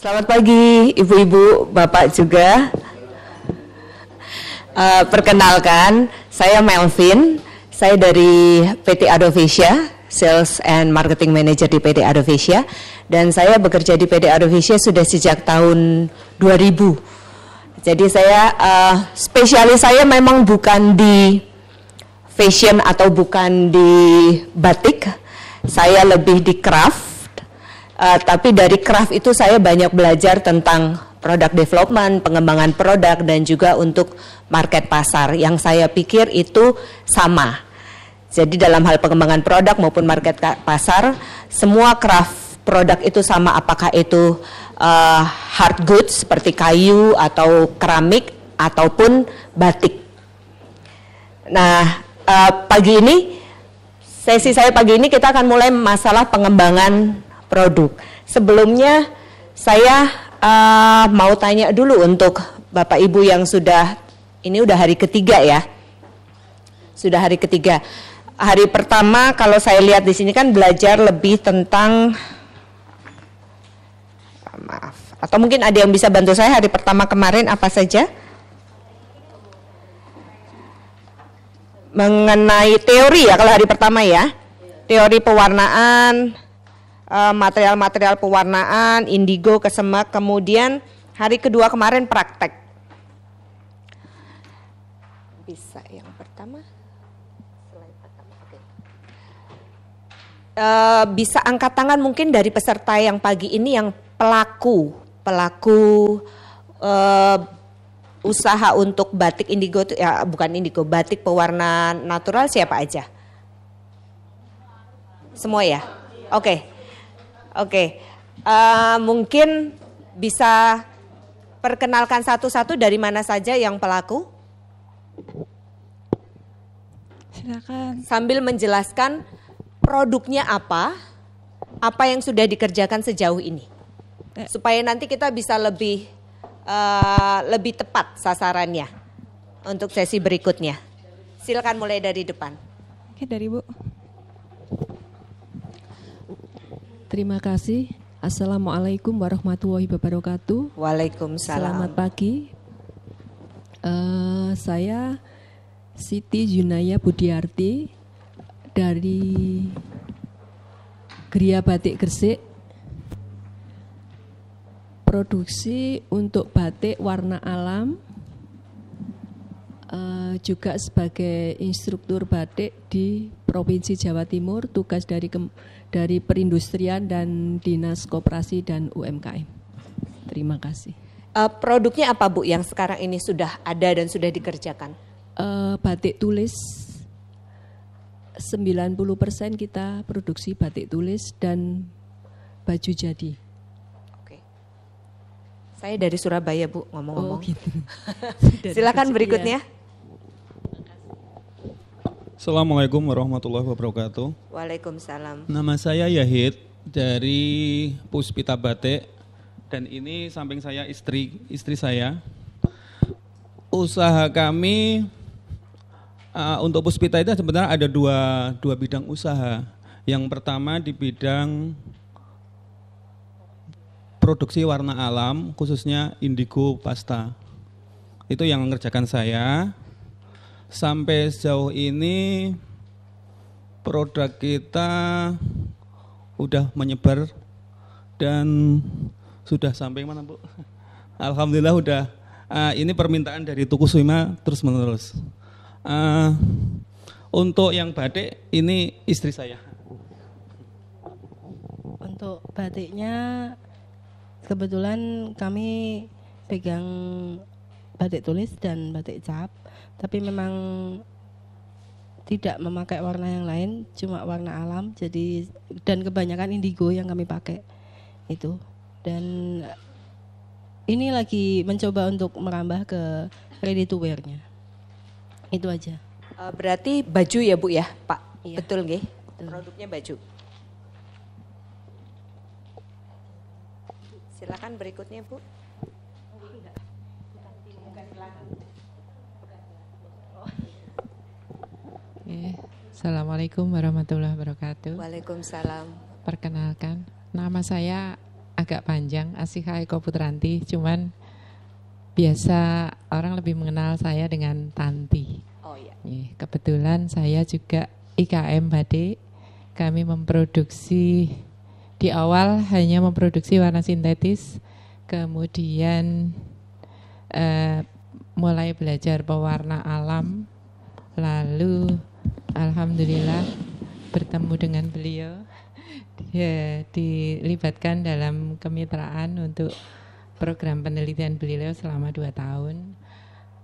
Selamat pagi ibu-ibu, bapak juga. Uh, perkenalkan, saya Melvin. Saya dari PT Adovisia, Sales and Marketing Manager di PT Adovisia. Dan saya bekerja di PT Adovisia sudah sejak tahun 2000. Jadi saya, uh, spesialis saya memang bukan di fashion atau bukan di batik. Saya lebih di craft Uh, tapi dari craft itu saya banyak belajar tentang produk development, pengembangan produk dan juga untuk market pasar yang saya pikir itu sama. Jadi dalam hal pengembangan produk maupun market pasar, semua craft produk itu sama apakah itu uh, hard goods seperti kayu atau keramik ataupun batik. Nah, uh, pagi ini sesi saya pagi ini kita akan mulai masalah pengembangan produk. Sebelumnya saya uh, mau tanya dulu untuk Bapak Ibu yang sudah ini udah hari ketiga ya. Sudah hari ketiga. Hari pertama kalau saya lihat di sini kan belajar lebih tentang maaf atau mungkin ada yang bisa bantu saya hari pertama kemarin apa saja? mengenai teori ya kalau hari pertama ya teori pewarnaan Eh, material-material pewarnaan, indigo ke kemudian hari kedua kemarin praktek. Bisa yang pertama? Uh, bisa angkat tangan mungkin dari peserta yang pagi ini yang pelaku pelaku uh, usaha untuk batik indigo ya bukan indigo batik pewarna natural siapa aja semua ya oke okay. Oke, uh, mungkin bisa perkenalkan satu-satu dari mana saja yang pelaku? Silakan. Sambil menjelaskan produknya apa, apa yang sudah dikerjakan sejauh ini, eh. supaya nanti kita bisa lebih uh, lebih tepat sasarannya untuk sesi berikutnya. Silakan mulai dari depan. Oke dari Bu. Terima kasih. Assalamualaikum warahmatullahi wabarakatuh. Waalaikumsalam. Selamat pagi. Uh, saya Siti Junaya Budiarti dari Geria Batik Gresik. Produksi untuk batik warna alam eh, juga sebagai instruktur batik di Provinsi Jawa Timur, tugas dari dari Perindustrian dan Dinas Koperasi dan UMKM. Terima kasih. Uh, produknya apa Bu yang sekarang ini sudah ada dan sudah dikerjakan? Uh, batik tulis 90% kita produksi batik tulis dan baju jadi. Oke. Saya dari Surabaya, Bu, ngomong-ngomong. Oh, gitu. Silakan berikutnya. Ya. Assalamualaikum warahmatullahi wabarakatuh. Waalaikumsalam. Nama saya Yahid dari Puspita Batik dan ini samping saya istri istri saya. Usaha kami uh, untuk Puspita itu sebenarnya ada dua dua bidang usaha. Yang pertama di bidang produksi warna alam khususnya indigo pasta. Itu yang mengerjakan saya sampai sejauh ini produk kita udah menyebar dan sudah sampai mana Bu? Alhamdulillah udah uh, ini permintaan dari Tuku Suima terus menerus. Uh, untuk yang batik ini istri saya. Untuk batiknya kebetulan kami pegang batik tulis dan batik cap tapi memang tidak memakai warna yang lain, cuma warna alam. Jadi dan kebanyakan indigo yang kami pakai itu. Dan ini lagi mencoba untuk merambah ke ready to wear-nya. Itu aja. Eh, berarti baju ya Bu ya, Pak? Iya. Betul nggih? Produknya baju. Silakan berikutnya Bu. Assalamualaikum warahmatullahi wabarakatuh. Waalaikumsalam. Perkenalkan, nama saya agak panjang, Asiha Eko Putranti, cuman biasa orang lebih mengenal saya dengan Tanti. Oh iya. Yeah. Kebetulan saya juga IKM Bade. Kami memproduksi di awal hanya memproduksi warna sintetis, kemudian eh, mulai belajar pewarna alam, lalu alhamdulillah bertemu dengan beliau ya, dilibatkan dalam kemitraan untuk program penelitian beliau selama dua tahun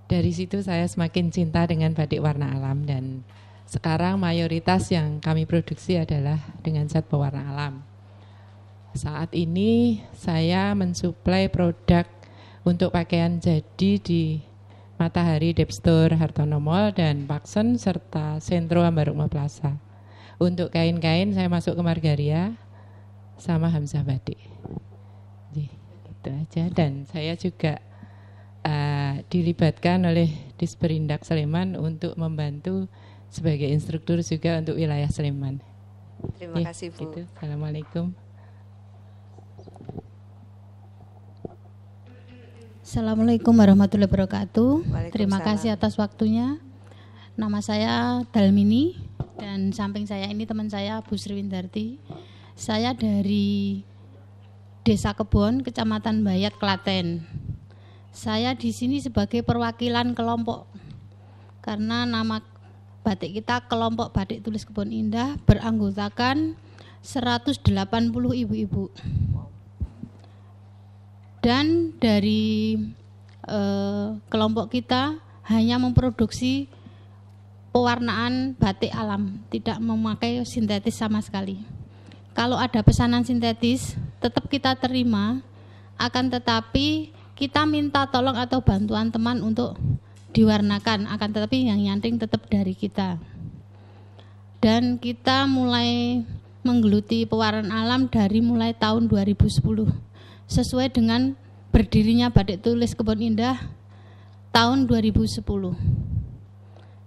dari situ saya semakin cinta dengan batik warna alam dan sekarang mayoritas yang kami produksi adalah dengan zat pewarna alam. Saat ini saya mensuplai produk untuk pakaian jadi di Matahari Depstore Hartono Mall dan Paksen serta Sentro Ambarukma Plaza. Untuk kain-kain saya masuk ke Margaria sama Hamzah Batik. Jadi, itu aja dan saya juga uh, dilibatkan oleh Disperindak Sleman untuk membantu sebagai instruktur juga untuk wilayah Sleman. Terima iya, kasih Bu. Gitu. Assalamualaikum. Assalamualaikum warahmatullahi wabarakatuh. Terima kasih atas waktunya. Nama saya Dalmini dan samping saya ini teman saya Bu Sri Windarti. Saya dari Desa Kebon, Kecamatan Bayat, Klaten. Saya di sini sebagai perwakilan kelompok karena nama batik kita kelompok batik tulis Kebon Indah beranggotakan 180 ibu-ibu dan dari e, kelompok kita hanya memproduksi pewarnaan batik alam, tidak memakai sintetis sama sekali. Kalau ada pesanan sintetis, tetap kita terima, akan tetapi kita minta tolong atau bantuan teman untuk diwarnakan, akan tetapi yang nyanting tetap dari kita. Dan kita mulai menggeluti pewarnaan alam dari mulai tahun 2010 sesuai dengan berdirinya Batik Tulis kebun Indah tahun 2010.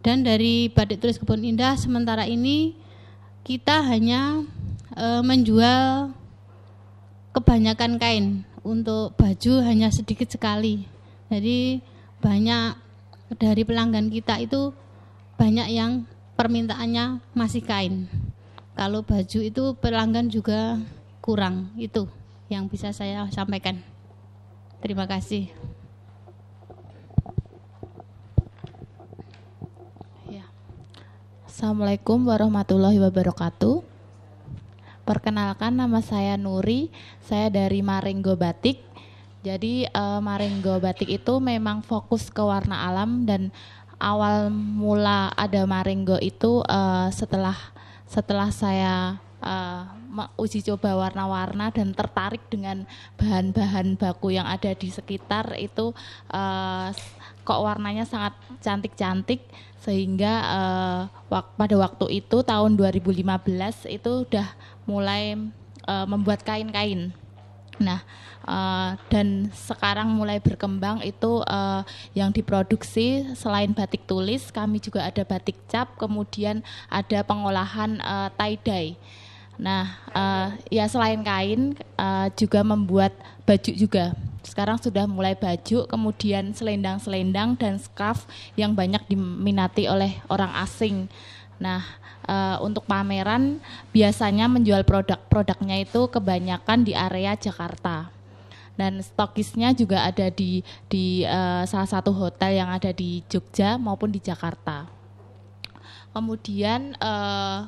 Dan dari Batik Tulis kebun Indah sementara ini kita hanya e, menjual kebanyakan kain untuk baju hanya sedikit sekali. Jadi banyak dari pelanggan kita itu banyak yang permintaannya masih kain. Kalau baju itu pelanggan juga kurang itu yang bisa saya sampaikan. Terima kasih. Ya. Assalamualaikum warahmatullahi wabarakatuh. Perkenalkan nama saya Nuri, saya dari Marengo Batik. Jadi uh, Batik itu memang fokus ke warna alam dan awal mula ada Marengo itu uh, setelah setelah saya uh, uji coba warna-warna dan tertarik dengan bahan-bahan baku yang ada di sekitar itu uh, kok warnanya sangat cantik-cantik sehingga uh, wak pada waktu itu tahun 2015 itu udah mulai uh, membuat kain-kain. Nah, uh, dan sekarang mulai berkembang itu uh, yang diproduksi selain batik tulis, kami juga ada batik cap, kemudian ada pengolahan uh, tie dye. Nah, uh, ya selain kain uh, juga membuat baju juga. Sekarang sudah mulai baju, kemudian selendang-selendang dan scarf yang banyak diminati oleh orang asing. Nah, uh, untuk pameran biasanya menjual produk-produknya itu kebanyakan di area Jakarta. Dan stokisnya juga ada di di uh, salah satu hotel yang ada di Jogja maupun di Jakarta. Kemudian uh,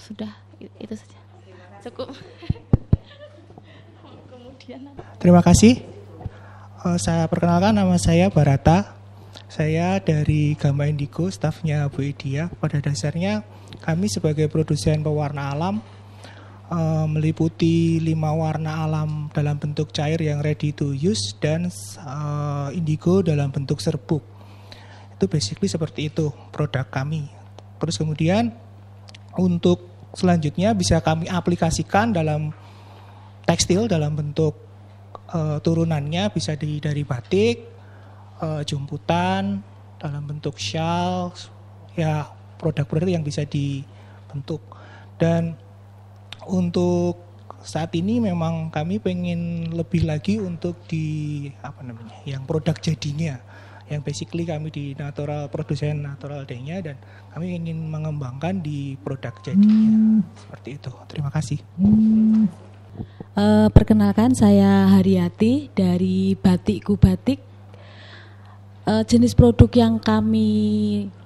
sudah itu saja cukup kemudian terima kasih uh, saya perkenalkan nama saya Barata saya dari Gama Indigo, stafnya Bu Edia. Pada dasarnya kami sebagai produsen pewarna alam eh, meliputi lima warna alam dalam bentuk cair yang ready to use dan uh, indigo dalam bentuk serbuk. Itu basically seperti itu produk kami. Terus kemudian untuk selanjutnya bisa kami aplikasikan dalam tekstil dalam bentuk uh, turunannya bisa di, dari batik, uh, jumputan dalam bentuk shawl, ya produk-produk yang bisa dibentuk. Dan untuk saat ini memang kami pengen lebih lagi untuk di apa namanya, yang produk jadinya yang basically kami di natural produsen natural day-nya dan kami ingin mengembangkan di produk jadinya hmm. seperti itu terima kasih hmm. uh, perkenalkan saya Haryati dari Batikku Batik uh, jenis produk yang kami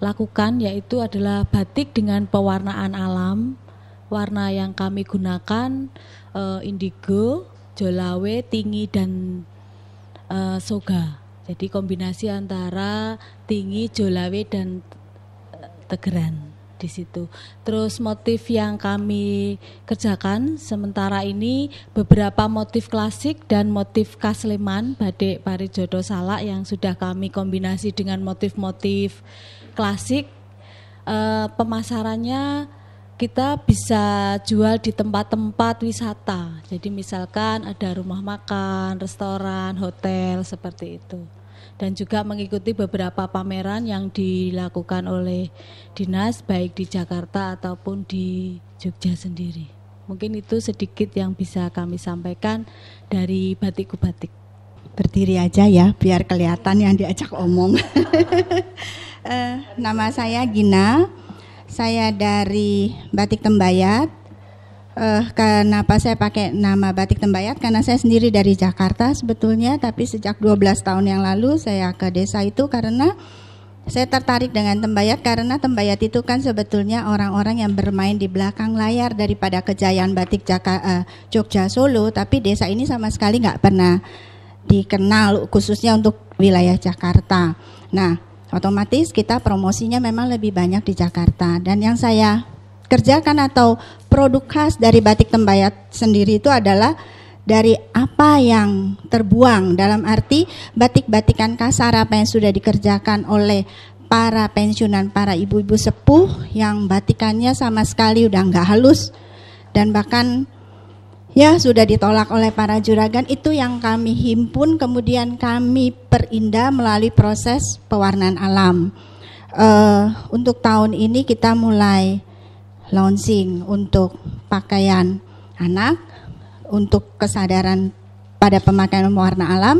lakukan yaitu adalah batik dengan pewarnaan alam warna yang kami gunakan uh, indigo jolawe tinggi dan uh, soga jadi kombinasi antara tinggi, jolawe dan eh, tegeran di situ. Terus motif yang kami kerjakan sementara ini beberapa motif klasik dan motif khas Leman Badek Parijodo Salak yang sudah kami kombinasi dengan motif-motif klasik. E, pemasarannya kita bisa jual di tempat-tempat wisata. Jadi misalkan ada rumah makan, restoran, hotel seperti itu dan juga mengikuti beberapa pameran yang dilakukan oleh dinas baik di Jakarta ataupun di Jogja sendiri. Mungkin itu sedikit yang bisa kami sampaikan dari batikku batik. Berdiri aja ya, biar kelihatan yang diajak omong. Eh, nama saya Gina, saya dari Batik Tembayat uh, eh, kenapa saya pakai nama batik tembayat karena saya sendiri dari Jakarta sebetulnya tapi sejak 12 tahun yang lalu saya ke desa itu karena saya tertarik dengan tembayat karena tembayat itu kan sebetulnya orang-orang yang bermain di belakang layar daripada kejayaan batik Jaka, uh, Jogja Solo tapi desa ini sama sekali nggak pernah dikenal khususnya untuk wilayah Jakarta. Nah, otomatis kita promosinya memang lebih banyak di Jakarta dan yang saya kerjakan atau produk khas dari batik tembayat sendiri itu adalah dari apa yang terbuang dalam arti batik-batikan kasar apa yang sudah dikerjakan oleh para pensiunan para ibu-ibu sepuh yang batikannya sama sekali udah nggak halus dan bahkan ya sudah ditolak oleh para juragan itu yang kami himpun kemudian kami perindah melalui proses pewarnaan alam uh, untuk tahun ini kita mulai launching untuk pakaian anak, untuk kesadaran pada pemakaian warna alam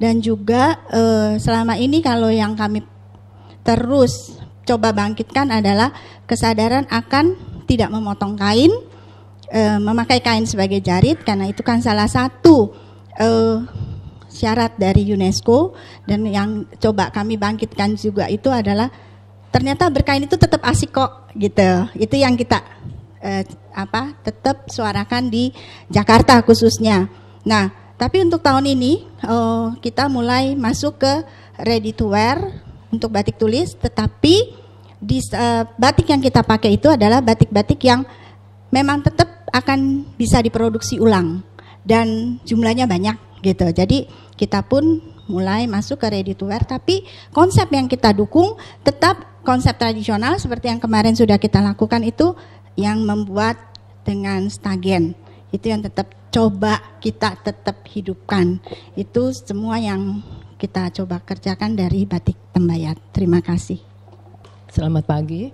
dan juga eh, selama ini kalau yang kami terus coba bangkitkan adalah kesadaran akan tidak memotong kain, eh, memakai kain sebagai jarit karena itu kan salah satu eh, syarat dari UNESCO dan yang coba kami bangkitkan juga itu adalah ternyata berkain itu tetap asik kok gitu. Itu yang kita eh, apa tetap suarakan di Jakarta khususnya. Nah, tapi untuk tahun ini oh, kita mulai masuk ke ready to wear untuk batik tulis, tetapi di eh, batik yang kita pakai itu adalah batik-batik yang memang tetap akan bisa diproduksi ulang dan jumlahnya banyak gitu. Jadi kita pun mulai masuk ke ready to wear tapi konsep yang kita dukung tetap konsep tradisional seperti yang kemarin sudah kita lakukan itu yang membuat dengan stagen itu yang tetap coba kita tetap hidupkan itu semua yang kita coba kerjakan dari batik tembayat terima kasih selamat pagi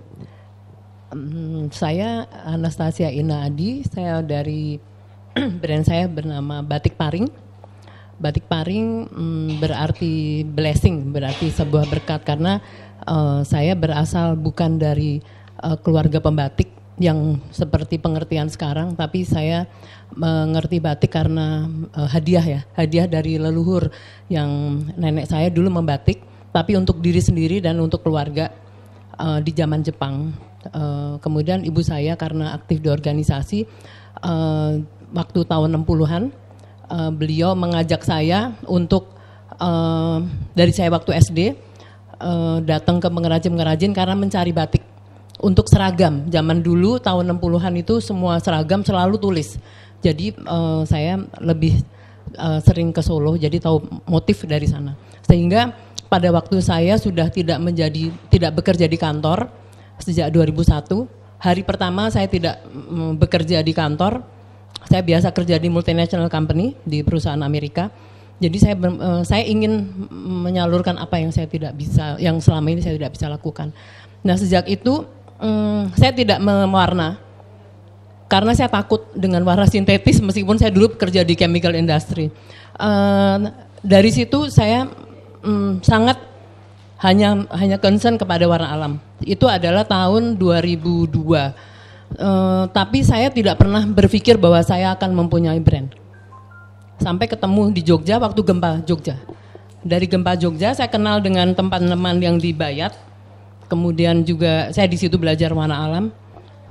hmm, saya Anastasia Ina Adi saya dari brand saya bernama batik paring batik paring hmm, berarti blessing berarti sebuah berkat karena Eh, saya berasal bukan dari uh, keluarga pembatik yang seperti pengertian sekarang, tapi saya mengerti batik karena uh, hadiah ya, hadiah dari leluhur yang nenek saya dulu membatik, tapi untuk diri sendiri dan untuk keluarga uh, di zaman Jepang. Uh, kemudian ibu saya karena aktif di organisasi uh, waktu tahun 60-an, uh, beliau mengajak saya untuk uh, dari saya waktu SD uh, datang ke pengrajin-pengrajin karena mencari batik untuk seragam. Zaman dulu tahun 60-an itu semua seragam selalu tulis. Jadi uh, saya lebih uh, sering ke Solo jadi tahu motif dari sana. Sehingga pada waktu saya sudah tidak menjadi tidak bekerja di kantor sejak 2001. Hari pertama saya tidak mm, bekerja di kantor. Saya biasa kerja di multinational company di perusahaan Amerika jadi saya eh, saya ingin menyalurkan apa yang saya tidak bisa, yang selama ini saya tidak bisa lakukan. Nah sejak itu mm, saya tidak mewarna karena saya takut dengan warna sintetis meskipun saya dulu bekerja di chemical industry. Eh, dari situ saya mm, sangat hanya hanya concern kepada warna alam. Itu adalah tahun 2002. Eh, tapi saya tidak pernah berpikir bahwa saya akan mempunyai brand sampai ketemu di Jogja waktu gempa Jogja. Dari gempa Jogja saya kenal dengan teman-teman yang di Bayat. Kemudian juga saya di situ belajar warna alam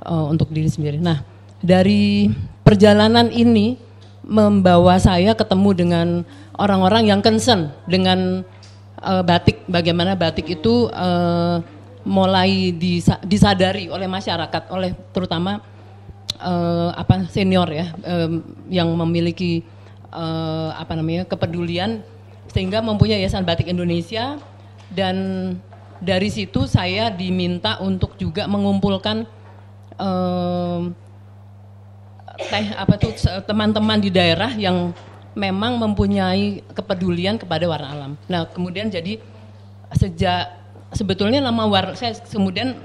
uh, untuk diri sendiri. Nah, dari perjalanan ini membawa saya ketemu dengan orang-orang yang concern dengan uh, batik, bagaimana batik itu uh, mulai disadari oleh masyarakat, oleh terutama uh, apa senior ya um, yang memiliki uh, apa namanya kepedulian sehingga mempunyai Yayasan Batik Indonesia dan dari situ saya diminta untuk juga mengumpulkan uh, teh apa tuh teman-teman di daerah yang memang mempunyai kepedulian kepada warna alam. Nah, kemudian jadi sejak sebetulnya nama war saya kemudian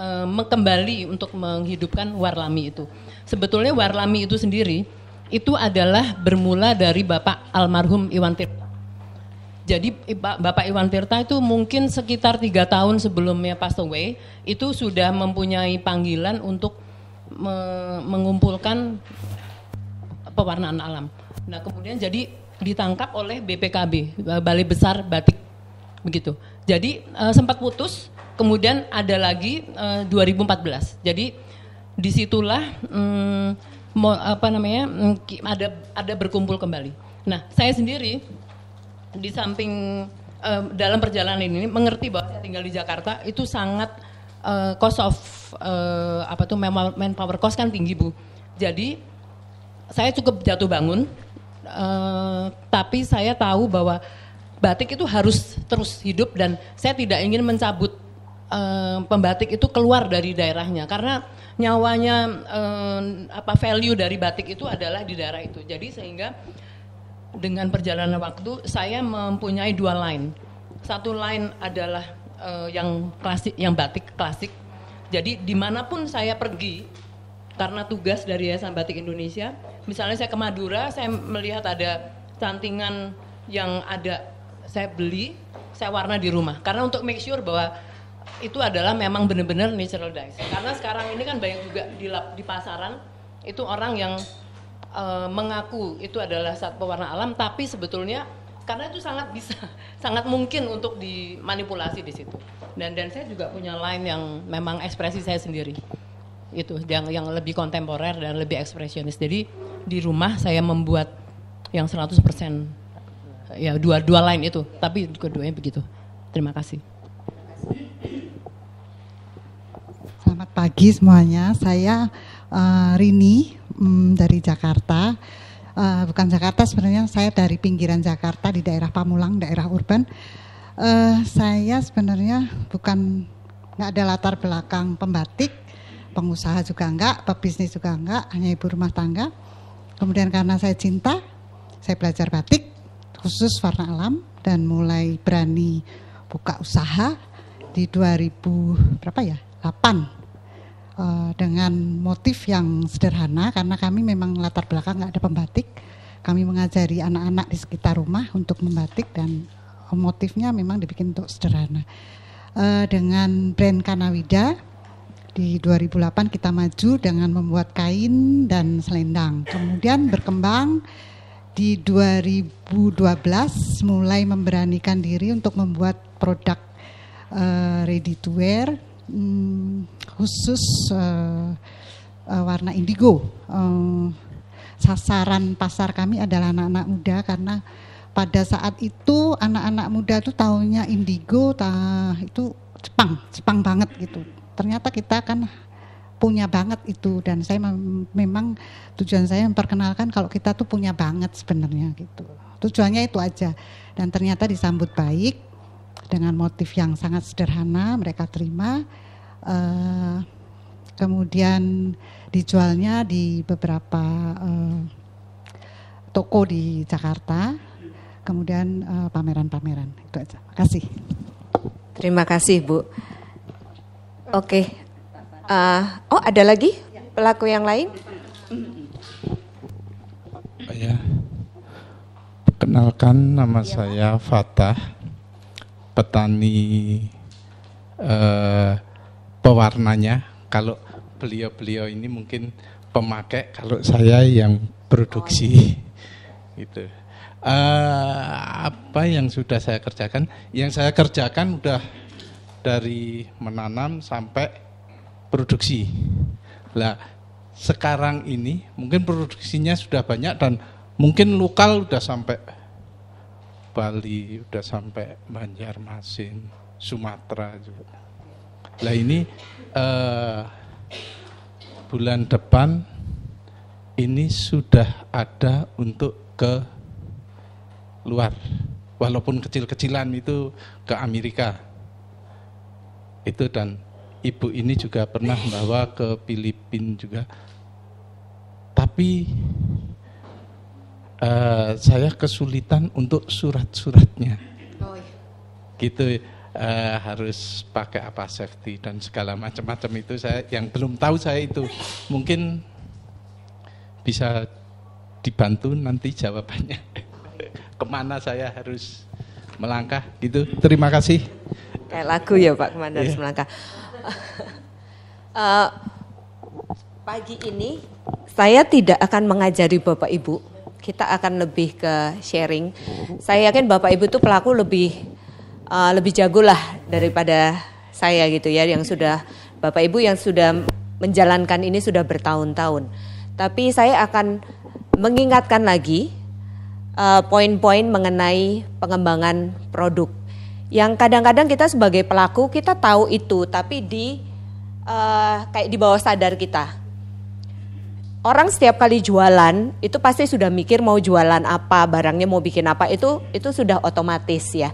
uh, eh, kembali untuk menghidupkan warlami itu. Sebetulnya warlami itu sendiri itu adalah bermula dari Bapak almarhum Iwan Tirta. Jadi Bapak Iwan Tirta itu mungkin sekitar tiga tahun sebelumnya passed away, itu sudah mempunyai panggilan untuk me mengumpulkan pewarnaan alam. Nah kemudian jadi ditangkap oleh BPKB, Balai Besar Batik, begitu. Jadi uh, sempat putus, kemudian ada lagi e, uh, 2014. Jadi disitulah... Um, mau, apa namanya mm, ada ada berkumpul kembali. Nah, saya sendiri di samping um, dalam perjalanan ini mengerti bahwa saya tinggal di Jakarta itu sangat uh, cost of uh, apa tuh manpower cost kan tinggi bu. Jadi saya cukup jatuh bangun, uh, tapi saya tahu bahwa batik itu harus terus hidup dan saya tidak ingin mencabut um, pembatik itu keluar dari daerahnya karena nyawanya um, apa value dari batik itu adalah di daerah itu. Jadi sehingga dengan perjalanan waktu saya mempunyai dua line. Satu line adalah uh, yang klasik, yang batik klasik. Jadi dimanapun saya pergi karena tugas dari Yayasan Batik Indonesia, misalnya saya ke Madura, saya melihat ada cantingan yang ada saya beli, saya warna di rumah. Karena untuk make sure bahwa itu adalah memang benar-benar natural dye. Karena sekarang ini kan banyak juga di lab, di pasaran itu orang yang uh, mengaku itu adalah saat pewarna alam tapi sebetulnya karena itu sangat bisa sangat mungkin untuk dimanipulasi di situ. Dan dan saya juga punya line yang memang ekspresi saya sendiri. Itu yang yang lebih kontemporer dan lebih ekspresionis. Jadi di rumah saya membuat yang 100% ya dua dua line itu, tapi keduanya begitu. Terima kasih. pagi semuanya. Saya uh, Rini um, dari Jakarta. Uh, bukan Jakarta sebenarnya saya dari pinggiran Jakarta di daerah Pamulang, daerah urban. Uh, saya sebenarnya bukan nggak ada latar belakang pembatik, pengusaha juga enggak, pebisnis juga enggak, hanya ibu rumah tangga. Kemudian karena saya cinta, saya belajar batik khusus warna alam dan mulai berani buka usaha di 2000 berapa ya? 8 Eh, dengan motif yang sederhana karena kami memang latar belakang nggak ada pembatik. Kami mengajari anak-anak di sekitar rumah untuk membatik dan motifnya memang dibikin untuk sederhana. Eh, dengan brand Kanawida di 2008 kita maju dengan membuat kain dan selendang. Kemudian berkembang di 2012 mulai memberanikan diri untuk membuat produk eh, ready to wear hmm, khusus uh, uh, warna indigo. Uh, sasaran pasar kami adalah anak-anak muda karena pada saat itu anak-anak muda itu tahunya indigo ta, itu Jepang, Jepang banget gitu. Ternyata kita kan punya banget itu dan saya memang tujuan saya memperkenalkan kalau kita tuh punya banget sebenarnya gitu. Tujuannya itu aja dan ternyata disambut baik dengan motif yang sangat sederhana mereka terima uh, kemudian dijualnya di beberapa uh, toko di Jakarta kemudian pameran eh, pameran-pameran itu aja terima kasih terima kasih Bu oke okay. uh, oh ada lagi pelaku yang lain ya kenalkan nama ya. saya Fatah petani eh, pewarnanya. Kalau beliau-beliau ini mungkin pemakai, kalau saya yang produksi. Oh. Iya. gitu. Eh, apa yang sudah saya kerjakan? Yang saya kerjakan udah dari menanam sampai produksi. Lah, sekarang ini mungkin produksinya sudah banyak dan mungkin lokal sudah sampai Bali, udah sampai Banjarmasin, Sumatera juga. Nah ini uh, bulan depan ini sudah ada untuk ke luar. Walaupun kecil-kecilan itu ke Amerika. Itu dan ibu ini juga pernah bawa ke Filipina juga. Tapi uh, saya kesulitan untuk surat-suratnya. Oh, iya. Gitu uh, harus pakai apa safety dan segala macam-macam itu saya yang belum tahu saya itu mungkin bisa dibantu nanti jawabannya kemana saya harus melangkah gitu terima kasih kayak lagu ya Pak kemana yeah. melangkah uh, pagi ini saya tidak akan mengajari Bapak Ibu kita akan lebih ke sharing. Saya yakin Bapak Ibu tuh pelaku lebih uh, lebih jago lah daripada saya gitu ya yang sudah Bapak Ibu yang sudah menjalankan ini sudah bertahun-tahun. Tapi saya akan mengingatkan lagi uh, poin-poin mengenai pengembangan produk. Yang kadang-kadang kita sebagai pelaku kita tahu itu tapi di uh, kayak di bawah sadar kita orang setiap kali jualan itu pasti sudah mikir mau jualan apa, barangnya mau bikin apa itu itu sudah otomatis ya.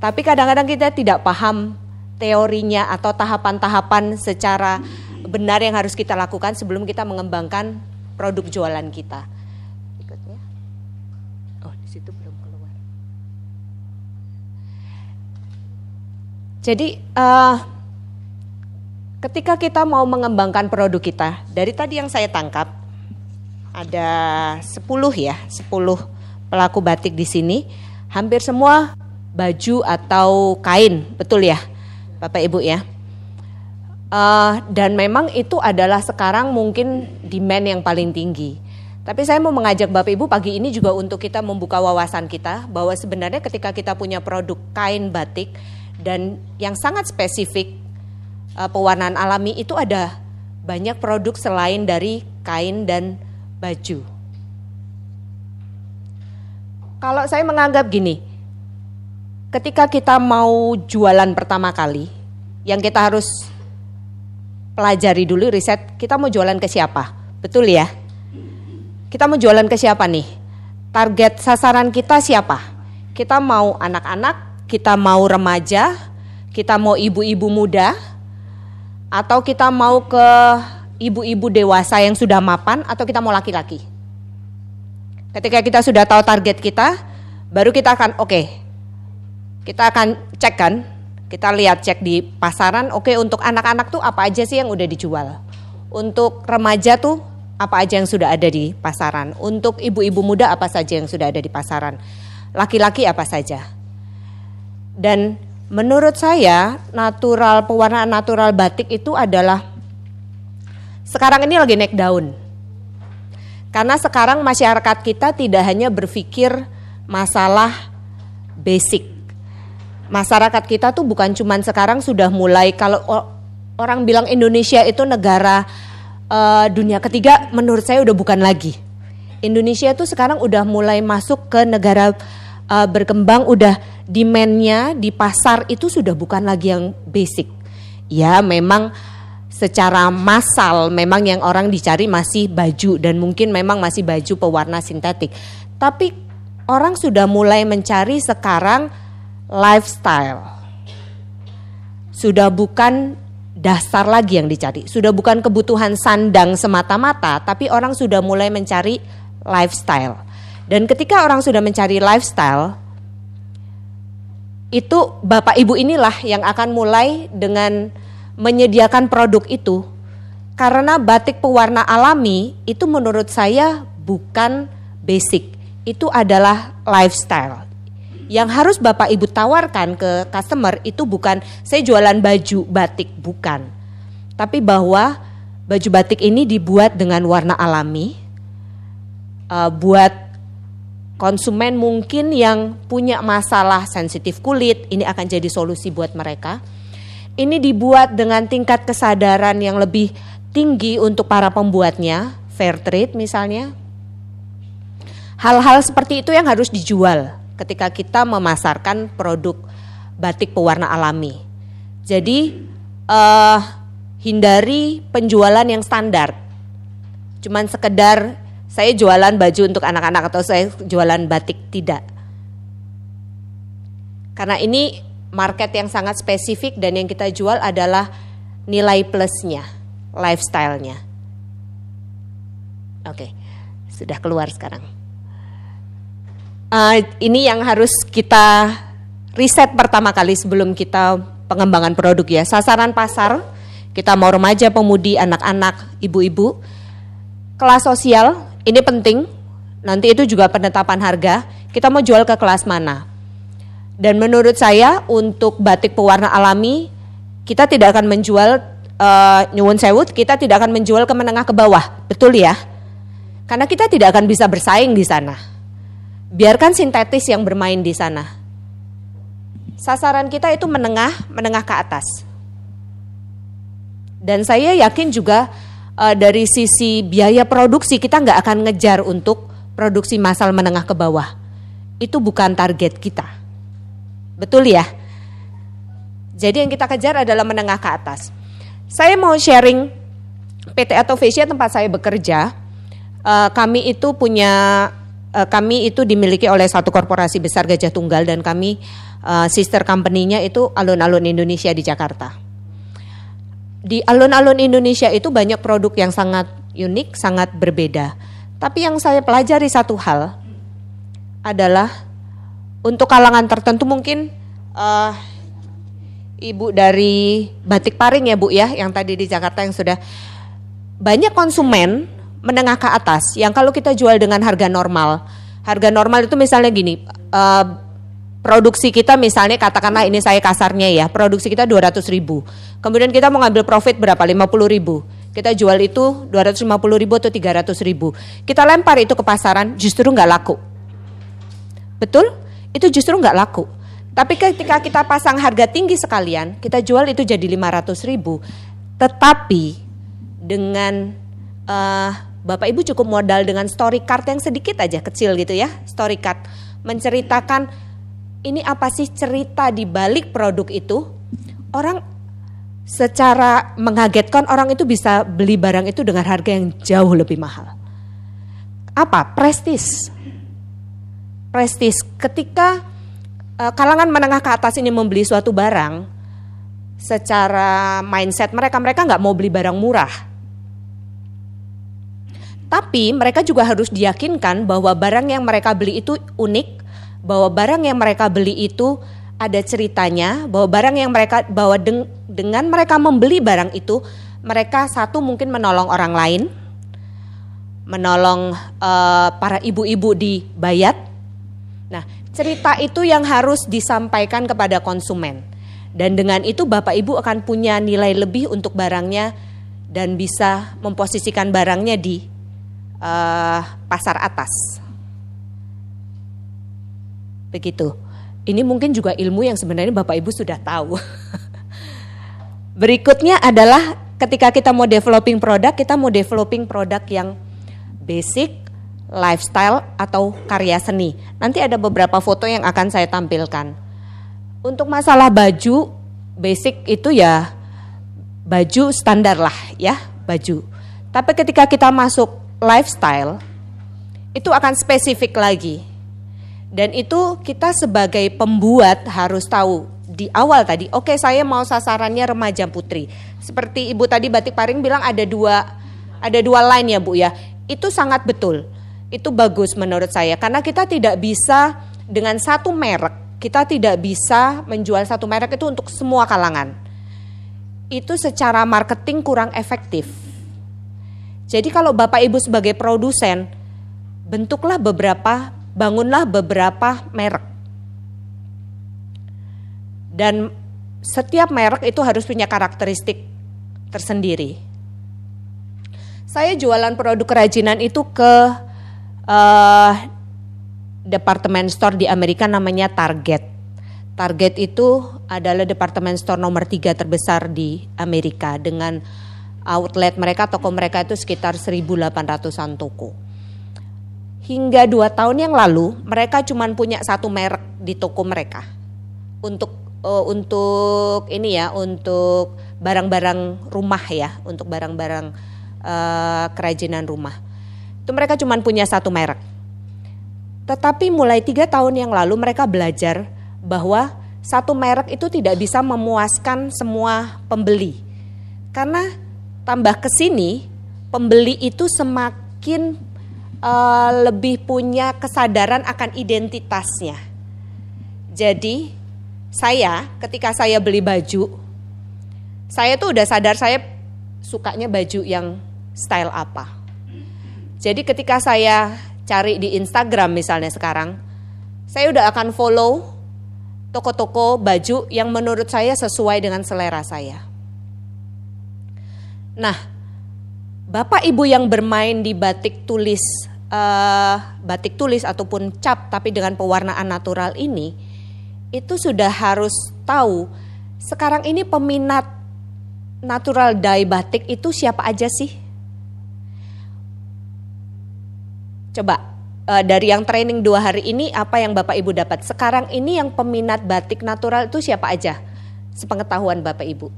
Tapi kadang-kadang kita tidak paham teorinya atau tahapan-tahapan secara benar yang harus kita lakukan sebelum kita mengembangkan produk jualan kita. Oh, di situ belum keluar. Jadi uh, ketika kita mau mengembangkan produk kita, dari tadi yang saya tangkap ada 10 ya, 10 pelaku batik di sini. Hampir semua baju atau kain, betul ya, Bapak Ibu ya. Uh, dan memang itu adalah sekarang mungkin demand yang paling tinggi. Tapi saya mau mengajak Bapak Ibu pagi ini juga untuk kita membuka wawasan kita bahwa sebenarnya ketika kita punya produk kain batik dan yang sangat spesifik uh, pewarnaan alami itu ada banyak produk selain dari kain dan baju. Kalau saya menganggap gini, ketika kita mau jualan pertama kali, yang kita harus pelajari dulu riset, kita mau jualan ke siapa? Betul ya? Kita mau jualan ke siapa nih? Target sasaran kita siapa? Kita mau anak-anak, kita mau remaja, kita mau ibu-ibu muda, atau kita mau ke ibu-ibu dewasa yang sudah mapan atau kita mau laki-laki? Ketika kita sudah tahu target kita, baru kita akan oke. Okay, kita akan cek kan, kita lihat cek di pasaran, oke okay, untuk anak-anak tuh apa aja sih yang udah dijual? Untuk remaja tuh apa aja yang sudah ada di pasaran? Untuk ibu-ibu muda apa saja yang sudah ada di pasaran? Laki-laki apa saja? Dan menurut saya natural pewarnaan natural batik itu adalah sekarang ini lagi naik daun. Karena sekarang masyarakat kita tidak hanya berpikir masalah basic. Masyarakat kita tuh bukan cuman sekarang sudah mulai kalau orang bilang Indonesia itu negara uh, dunia ketiga, menurut saya udah bukan lagi. Indonesia itu sekarang udah mulai masuk ke negara uh, berkembang, udah demand-nya di pasar itu sudah bukan lagi yang basic. Ya memang secara massal memang yang orang dicari masih baju dan mungkin memang masih baju pewarna sintetik. Tapi orang sudah mulai mencari sekarang lifestyle. Sudah bukan dasar lagi yang dicari. Sudah bukan kebutuhan sandang semata-mata, tapi orang sudah mulai mencari lifestyle. Dan ketika orang sudah mencari lifestyle, itu bapak ibu inilah yang akan mulai dengan menyediakan produk itu karena batik pewarna alami itu menurut saya bukan basic, itu adalah lifestyle. Yang harus Bapak Ibu tawarkan ke customer itu bukan saya jualan baju batik, bukan. Tapi bahwa baju batik ini dibuat dengan warna alami, uh, buat konsumen mungkin yang punya masalah sensitif kulit, ini akan jadi solusi buat mereka ini dibuat dengan tingkat kesadaran yang lebih tinggi untuk para pembuatnya, fair trade misalnya. Hal-hal seperti itu yang harus dijual ketika kita memasarkan produk batik pewarna alami. Jadi uh, hindari penjualan yang standar. Cuman sekedar saya jualan baju untuk anak-anak atau saya jualan batik tidak. Karena ini market yang sangat spesifik dan yang kita jual adalah nilai plusnya, lifestyle-nya. Oke, okay. sudah keluar sekarang. Uh, ini yang harus kita riset pertama kali sebelum kita pengembangan produk ya. Sasaran pasar, kita mau remaja, pemudi, anak-anak, ibu-ibu. Kelas sosial, ini penting. Nanti itu juga penetapan harga. Kita mau jual ke kelas mana? Dan menurut saya untuk batik pewarna alami kita tidak akan menjual uh, nyuwun sewut, kita tidak akan menjual ke menengah ke bawah, betul ya? Karena kita tidak akan bisa bersaing di sana. Biarkan sintetis yang bermain di sana. Sasaran kita itu menengah, menengah ke atas. Dan saya yakin juga uh, dari sisi biaya produksi kita nggak akan ngejar untuk produksi massal menengah ke bawah. Itu bukan target kita. Betul ya? Jadi yang kita kejar adalah menengah ke atas. Saya mau sharing PT Fesia tempat saya bekerja. Eh, kami itu punya eh, kami itu dimiliki oleh satu korporasi besar Gajah Tunggal dan kami eh, sister company-nya itu Alun-alun Indonesia di Jakarta. Di Alun-alun Indonesia itu banyak produk yang sangat unik, sangat berbeda. Tapi yang saya pelajari satu hal adalah untuk kalangan tertentu mungkin uh, ibu dari batik paring ya bu ya yang tadi di Jakarta yang sudah banyak konsumen menengah ke atas yang kalau kita jual dengan harga normal harga normal itu misalnya gini uh, produksi kita misalnya katakanlah ini saya kasarnya ya produksi kita 200 ribu kemudian kita mau ngambil profit berapa 50 ribu kita jual itu 250 ribu atau 300 ribu kita lempar itu ke pasaran justru nggak laku betul itu justru nggak laku. Tapi ketika kita pasang harga tinggi sekalian, kita jual itu jadi 500 ribu. Tetapi dengan uh, Bapak Ibu cukup modal dengan story card yang sedikit aja kecil gitu ya, story card menceritakan ini apa sih cerita di balik produk itu. Orang secara mengagetkan orang itu bisa beli barang itu dengan harga yang jauh lebih mahal. Apa? Prestis prestis. Ketika uh, kalangan menengah ke atas ini membeli suatu barang, secara mindset mereka mereka nggak mau beli barang murah. Tapi mereka juga harus diyakinkan bahwa barang yang mereka beli itu unik, bahwa barang yang mereka beli itu ada ceritanya, bahwa barang yang mereka bahwa deng, dengan mereka membeli barang itu mereka satu mungkin menolong orang lain, menolong uh, para ibu-ibu di Bayat Nah, cerita itu yang harus disampaikan kepada konsumen. Dan dengan itu Bapak Ibu akan punya nilai lebih untuk barangnya dan bisa memposisikan barangnya di uh, pasar atas. Begitu. Ini mungkin juga ilmu yang sebenarnya Bapak Ibu sudah tahu. Berikutnya adalah ketika kita mau developing produk, kita mau developing produk yang basic lifestyle atau karya seni. Nanti ada beberapa foto yang akan saya tampilkan. Untuk masalah baju, basic itu ya baju standar lah ya, baju. Tapi ketika kita masuk lifestyle, itu akan spesifik lagi. Dan itu kita sebagai pembuat harus tahu di awal tadi, oke okay, saya mau sasarannya remaja putri. Seperti ibu tadi Batik Paring bilang ada dua ada dua line ya bu ya, itu sangat betul itu bagus menurut saya karena kita tidak bisa dengan satu merek kita tidak bisa menjual satu merek itu untuk semua kalangan itu secara marketing kurang efektif jadi kalau bapak ibu sebagai produsen bentuklah beberapa bangunlah beberapa merek dan setiap merek itu harus punya karakteristik tersendiri saya jualan produk kerajinan itu ke uh, departemen store di Amerika namanya Target. Target itu adalah departemen store nomor tiga terbesar di Amerika dengan outlet mereka, toko mereka itu sekitar 1.800an toko. Hingga dua tahun yang lalu mereka cuma punya satu merek di toko mereka untuk uh, untuk ini ya untuk barang-barang rumah ya untuk barang-barang uh, kerajinan rumah itu mereka cuma punya satu merek. Tetapi mulai tiga tahun yang lalu mereka belajar bahwa satu merek itu tidak bisa memuaskan semua pembeli. Karena tambah ke sini pembeli itu semakin uh, lebih punya kesadaran akan identitasnya. Jadi saya ketika saya beli baju, saya tuh udah sadar saya sukanya baju yang style apa jadi ketika saya cari di Instagram misalnya sekarang, saya udah akan follow toko-toko baju yang menurut saya sesuai dengan selera saya. Nah, Bapak Ibu yang bermain di batik tulis, uh, batik tulis ataupun cap tapi dengan pewarnaan natural ini, itu sudah harus tahu sekarang ini peminat natural dye batik itu siapa aja sih? Coba uh, dari yang training dua hari ini apa yang Bapak Ibu dapat? Sekarang ini yang peminat batik natural itu siapa aja? Sepengetahuan Bapak Ibu.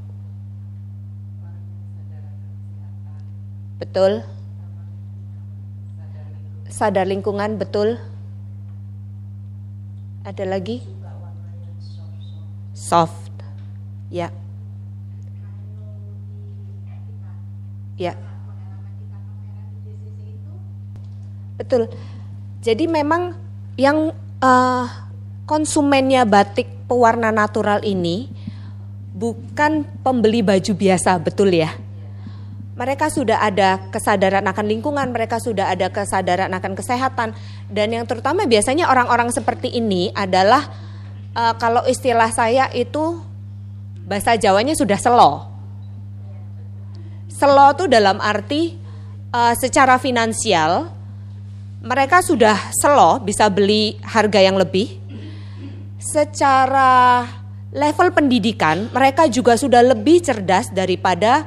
Betul. Sadar lingkungan betul. Ada lagi? Soft. Ya. Ya. betul. Jadi memang yang uh, konsumennya batik pewarna natural ini bukan pembeli baju biasa, betul ya? mereka sudah ada kesadaran akan lingkungan, mereka sudah ada kesadaran akan kesehatan, dan yang terutama biasanya orang-orang seperti ini adalah uh, kalau istilah saya itu bahasa Jawanya sudah selo. Selo itu dalam arti uh, secara finansial mereka sudah selo bisa beli harga yang lebih. Secara level pendidikan, mereka juga sudah lebih cerdas daripada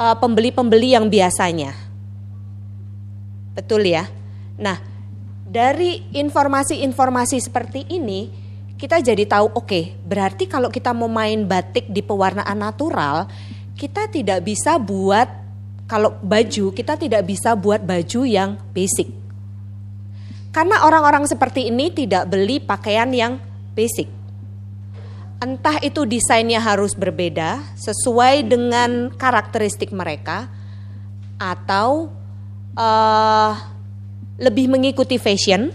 eh, pembeli-pembeli uh, yang biasanya. Betul ya? Nah, dari informasi-informasi seperti ini, kita jadi tahu, oke, okay, berarti kalau kita mau main batik di pewarnaan natural, kita tidak bisa buat, kalau baju, kita tidak bisa buat baju yang basic karena orang-orang seperti ini tidak beli pakaian yang basic. Entah itu desainnya harus berbeda sesuai dengan karakteristik mereka atau uh, lebih mengikuti fashion.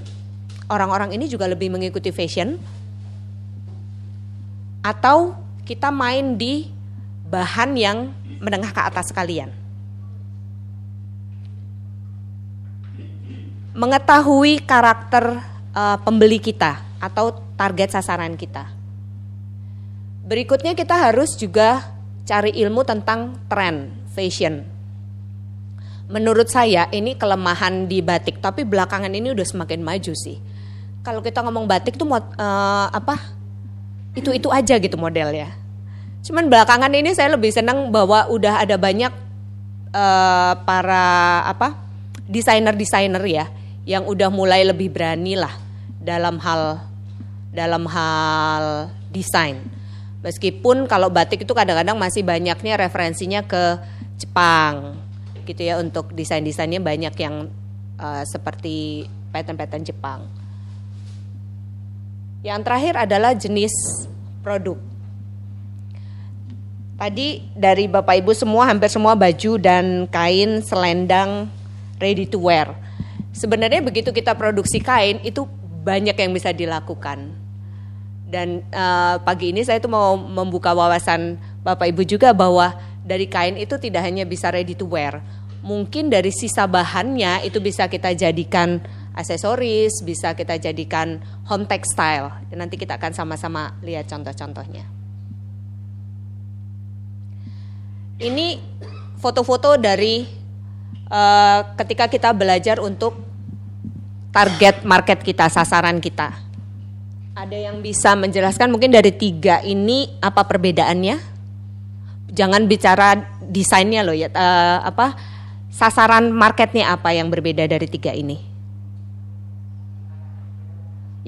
Orang-orang ini juga lebih mengikuti fashion. Atau kita main di bahan yang menengah ke atas sekalian. mengetahui karakter uh, pembeli kita atau target sasaran kita. Berikutnya kita harus juga cari ilmu tentang tren fashion. Menurut saya ini kelemahan di batik, tapi belakangan ini udah semakin maju sih. Kalau kita ngomong batik tuh uh, apa? Itu-itu aja gitu model ya. Cuman belakangan ini saya lebih senang bahwa udah ada banyak uh, para apa? desainer-desainer ya yang udah mulai lebih berani lah dalam hal dalam hal desain. Meskipun kalau batik itu kadang-kadang masih banyaknya referensinya ke Jepang gitu ya untuk desain-desainnya banyak yang uh, seperti pattern-pattern Jepang. Yang terakhir adalah jenis produk. Tadi dari Bapak Ibu semua hampir semua baju dan kain selendang ready to wear sebenarnya begitu kita produksi kain itu banyak yang bisa dilakukan. Dan uh, pagi ini saya itu mau membuka wawasan Bapak Ibu juga bahwa dari kain itu tidak hanya bisa ready to wear. Mungkin dari sisa bahannya itu bisa kita jadikan aksesoris, bisa kita jadikan home textile. Dan Nanti kita akan sama-sama lihat contoh-contohnya. Ini foto-foto dari Eh, ketika kita belajar untuk target market kita, sasaran kita. Ada yang bisa menjelaskan mungkin dari tiga ini apa perbedaannya? Jangan bicara desainnya loh ya, uh, apa sasaran marketnya apa yang berbeda dari tiga ini?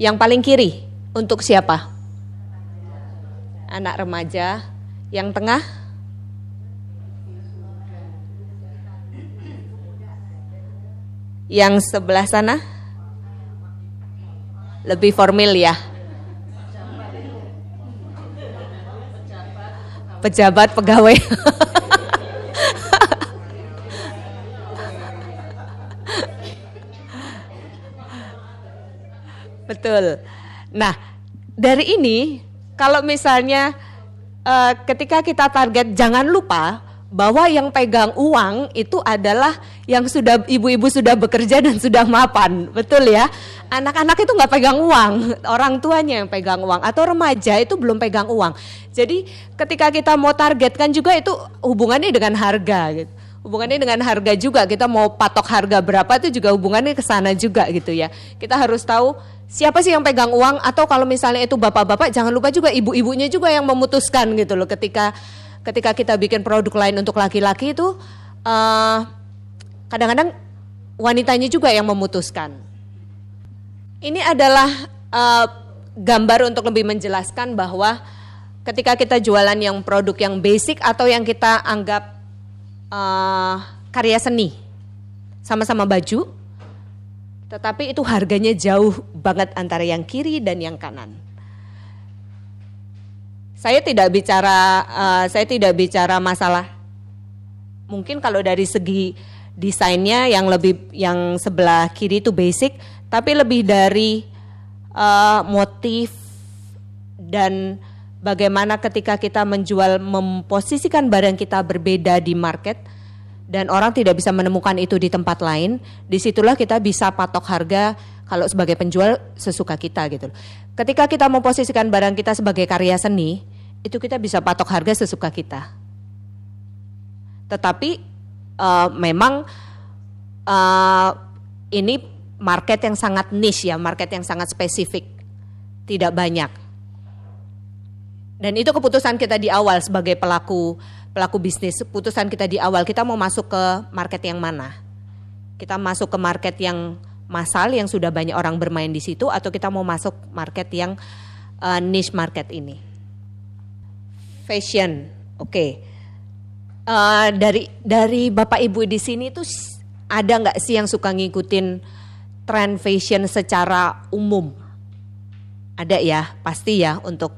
Yang paling kiri untuk siapa? Anak remaja. Yang tengah? yang sebelah sana lebih formal ya pejabat pegawai betul nah dari ini kalau misalnya eh, ketika kita target jangan lupa bahwa yang pegang uang itu adalah yang sudah ibu-ibu sudah bekerja dan sudah mapan, betul ya? Anak-anak itu nggak pegang uang, orang tuanya yang pegang uang atau remaja itu belum pegang uang. Jadi ketika kita mau targetkan juga itu hubungannya dengan harga gitu. Hubungannya dengan harga juga kita mau patok harga berapa itu juga hubungannya ke sana juga gitu ya. Kita harus tahu siapa sih yang pegang uang atau kalau misalnya itu bapak-bapak jangan lupa juga ibu-ibunya juga yang memutuskan gitu loh ketika ketika kita bikin produk lain untuk laki-laki itu uh, kadang-kadang wanitanya juga yang memutuskan. Ini adalah uh, gambar untuk lebih menjelaskan bahwa ketika kita jualan yang produk yang basic atau yang kita anggap uh, karya seni, sama-sama baju, tetapi itu harganya jauh banget antara yang kiri dan yang kanan. Saya tidak bicara, uh, saya tidak bicara masalah. Mungkin kalau dari segi desainnya yang lebih yang sebelah kiri itu basic tapi lebih dari uh, motif dan bagaimana ketika kita menjual memposisikan barang kita berbeda di market dan orang tidak bisa menemukan itu di tempat lain disitulah kita bisa patok harga kalau sebagai penjual sesuka kita gitu Ketika kita memposisikan barang kita sebagai karya seni, itu kita bisa patok harga sesuka kita. Tetapi uh, memang uh, ini market yang sangat niche ya, market yang sangat spesifik, tidak banyak. Dan itu keputusan kita di awal sebagai pelaku pelaku bisnis, keputusan kita di awal kita mau masuk ke market yang mana? Kita masuk ke market yang masal yang sudah banyak orang bermain di situ atau kita mau masuk market yang uh, niche market ini. Fashion, oke. Okay Eh, dari dari bapak ibu di sini tuh ada nggak sih yang suka ngikutin tren fashion secara umum? Ada ya, pasti ya untuk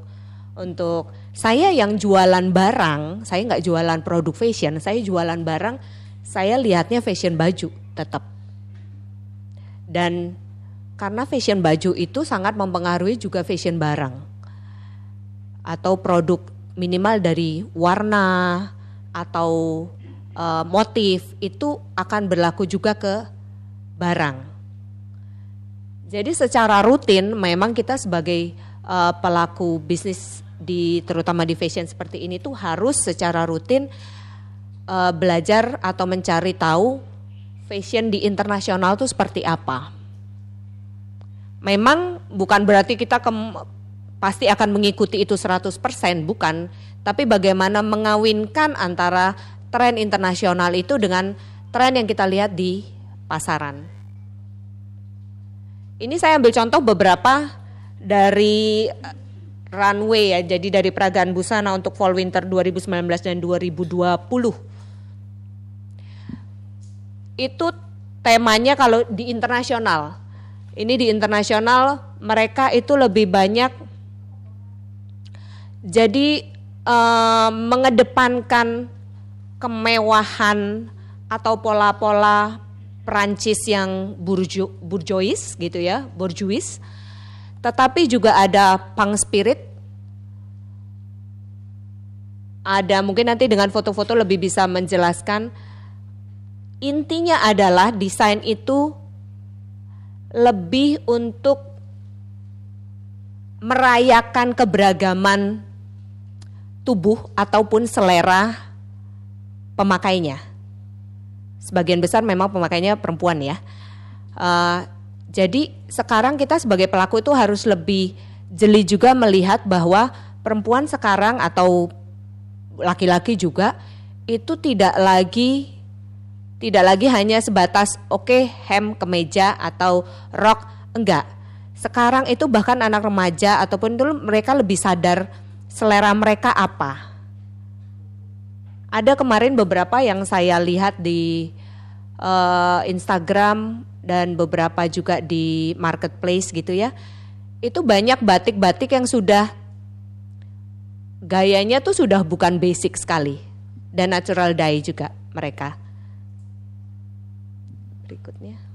untuk saya yang jualan barang, saya nggak jualan produk fashion, saya jualan barang, saya lihatnya fashion baju tetap. Dan karena fashion baju itu sangat mempengaruhi juga fashion barang atau produk minimal dari warna, atau e, motif itu akan berlaku juga ke barang. Jadi secara rutin memang kita sebagai e, pelaku bisnis di terutama di fashion seperti ini tuh harus secara rutin e, belajar atau mencari tahu fashion di internasional tuh seperti apa. Memang bukan berarti kita ke, pasti akan mengikuti itu 100%, bukan tapi bagaimana mengawinkan antara tren internasional itu dengan tren yang kita lihat di pasaran. Ini saya ambil contoh beberapa dari eh, runway ya, jadi dari peragaan busana untuk fall winter 2019 dan 2020. Itu temanya kalau di internasional. Ini di internasional mereka itu lebih banyak jadi Eh, mengedepankan kemewahan atau pola-pola Perancis yang burju, burjois gitu ya, burjuis, Tetapi juga ada punk spirit. Ada mungkin nanti dengan foto-foto lebih bisa menjelaskan. Intinya adalah desain itu lebih untuk merayakan keberagaman tubuh ataupun selera pemakainya. Sebagian besar memang pemakainya perempuan ya. Uh, jadi sekarang kita sebagai pelaku itu harus lebih jeli juga melihat bahwa perempuan sekarang atau laki-laki juga itu tidak lagi tidak lagi hanya sebatas oke okay, hem kemeja atau rok enggak. Sekarang itu bahkan anak remaja ataupun dulu mereka lebih sadar selera mereka apa. Ada kemarin beberapa yang saya lihat di uh, Instagram dan beberapa juga di marketplace gitu ya. Itu banyak batik-batik yang sudah gayanya tuh sudah bukan basic sekali dan natural dye juga mereka. Berikutnya.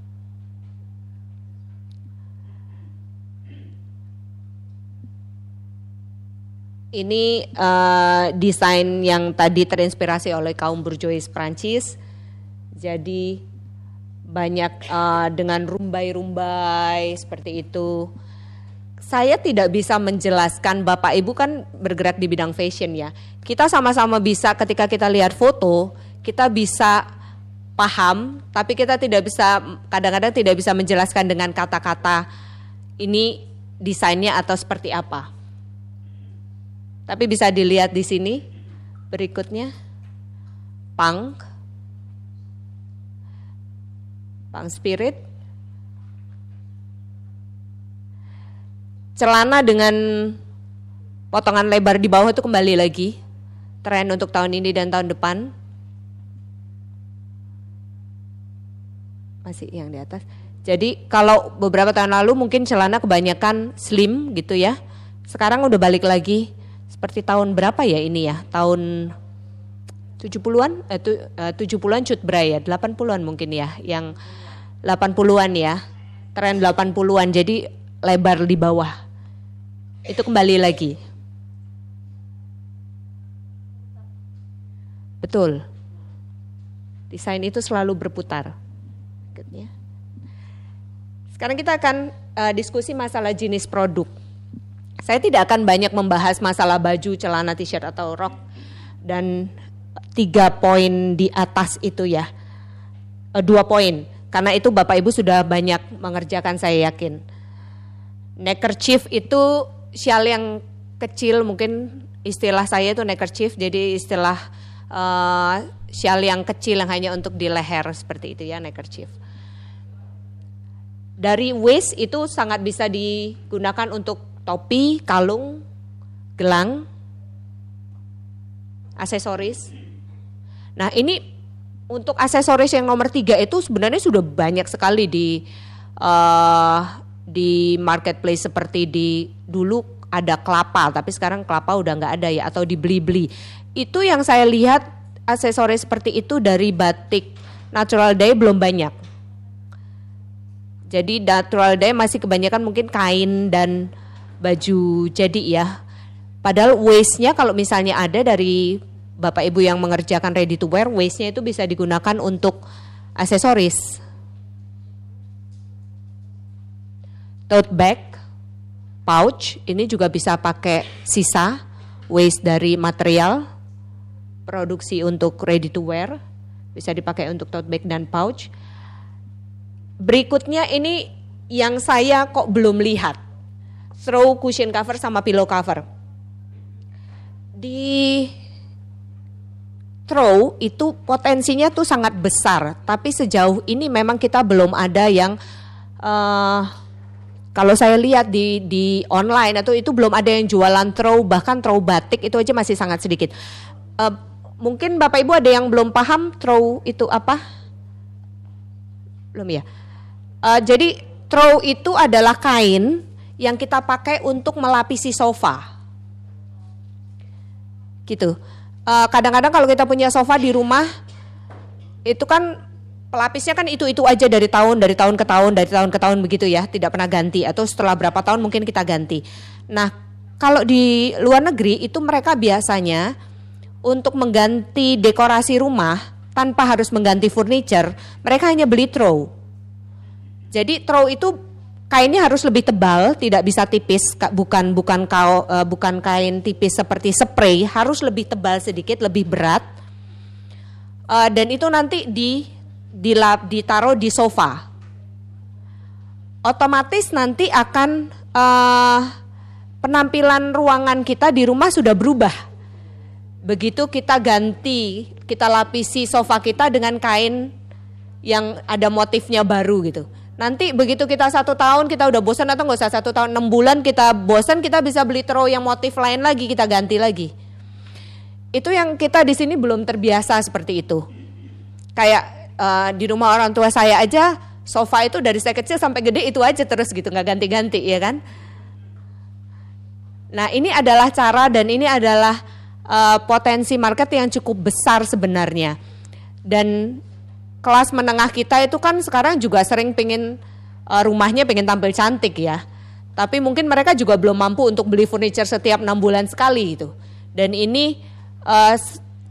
Ini uh, desain yang tadi terinspirasi oleh kaum burjois Prancis. Jadi banyak uh, dengan rumbai-rumbai seperti itu. Saya tidak bisa menjelaskan Bapak Ibu kan bergerak di bidang fashion ya. Kita sama-sama bisa ketika kita lihat foto, kita bisa paham, tapi kita tidak bisa kadang-kadang tidak bisa menjelaskan dengan kata-kata ini desainnya atau seperti apa. Tapi bisa dilihat di sini berikutnya punk, punk spirit celana dengan potongan lebar di bawah itu kembali lagi tren untuk tahun ini dan tahun depan masih yang di atas. Jadi kalau beberapa tahun lalu mungkin celana kebanyakan slim gitu ya. Sekarang udah balik lagi seperti tahun berapa ya ini ya? Tahun 70-an itu eh 70-an eh, Cutbray ya, 80-an mungkin ya, yang 80-an ya. Tren 80-an jadi lebar di bawah. Itu kembali lagi. Betul. Desain itu selalu berputar. Sekarang kita akan uh, diskusi masalah jenis produk saya tidak akan banyak membahas masalah baju, celana, t-shirt atau rok dan tiga poin di atas itu ya. Eh, dua poin, karena itu Bapak Ibu sudah banyak mengerjakan saya yakin. Neckerchief itu shawl yang kecil mungkin istilah saya itu neckerchief jadi istilah e, shawl yang kecil yang hanya untuk di leher seperti itu ya neckerchief. Dari waist itu sangat bisa digunakan untuk topi, kalung, gelang, aksesoris. Nah ini untuk aksesoris yang nomor tiga itu sebenarnya sudah banyak sekali di uh, di marketplace seperti di dulu ada kelapa tapi sekarang kelapa udah nggak ada ya atau dibeli beli itu yang saya lihat aksesoris seperti itu dari batik natural day belum banyak jadi natural day masih kebanyakan mungkin kain dan baju jadi ya. Padahal waste-nya kalau misalnya ada dari Bapak Ibu yang mengerjakan ready to wear, waste-nya itu bisa digunakan untuk aksesoris. Tote bag, pouch, ini juga bisa pakai sisa waste dari material produksi untuk ready to wear, bisa dipakai untuk tote bag dan pouch. Berikutnya ini yang saya kok belum lihat throw cushion cover sama pillow cover. Di throw itu potensinya tuh sangat besar, tapi sejauh ini memang kita belum ada yang uh, kalau saya lihat di di online atau itu belum ada yang jualan throw bahkan throw batik itu aja masih sangat sedikit. Uh, mungkin Bapak Ibu ada yang belum paham throw itu apa? Belum ya. Uh, jadi throw itu adalah kain yang kita pakai untuk melapisi sofa. Gitu. Eh, kadang-kadang kalau kita punya sofa di rumah itu kan pelapisnya kan itu-itu aja dari tahun dari tahun ke tahun dari tahun ke tahun begitu ya, tidak pernah ganti atau setelah berapa tahun mungkin kita ganti. Nah, kalau di luar negeri itu mereka biasanya untuk mengganti dekorasi rumah tanpa harus mengganti furniture, mereka hanya beli throw. Jadi throw itu kainnya harus lebih tebal, tidak bisa tipis, bukan bukan kau e, bukan kain tipis seperti spray, harus lebih tebal sedikit, lebih berat. E, dan itu nanti di dilap ditaruh di sofa. Otomatis nanti akan uh, penampilan ruangan kita di rumah sudah berubah. Begitu kita ganti, kita lapisi sofa kita dengan kain yang ada motifnya baru gitu Nanti begitu kita satu tahun kita udah bosan atau nggak usah satu tahun enam bulan kita bosan kita bisa beli throw yang motif lain lagi kita ganti lagi. Itu yang kita di sini belum terbiasa seperti itu. Kayak uh, di rumah orang tua saya aja sofa itu dari saya kecil sampai gede itu aja terus gitu nggak ganti-ganti ya kan. Nah ini adalah cara dan ini adalah uh, potensi market yang cukup besar sebenarnya dan kelas menengah kita itu kan sekarang juga sering pengen uh, eh, rumahnya pengen tampil cantik ya. Tapi mungkin mereka juga belum mampu untuk beli furniture setiap enam bulan sekali itu. Dan ini uh,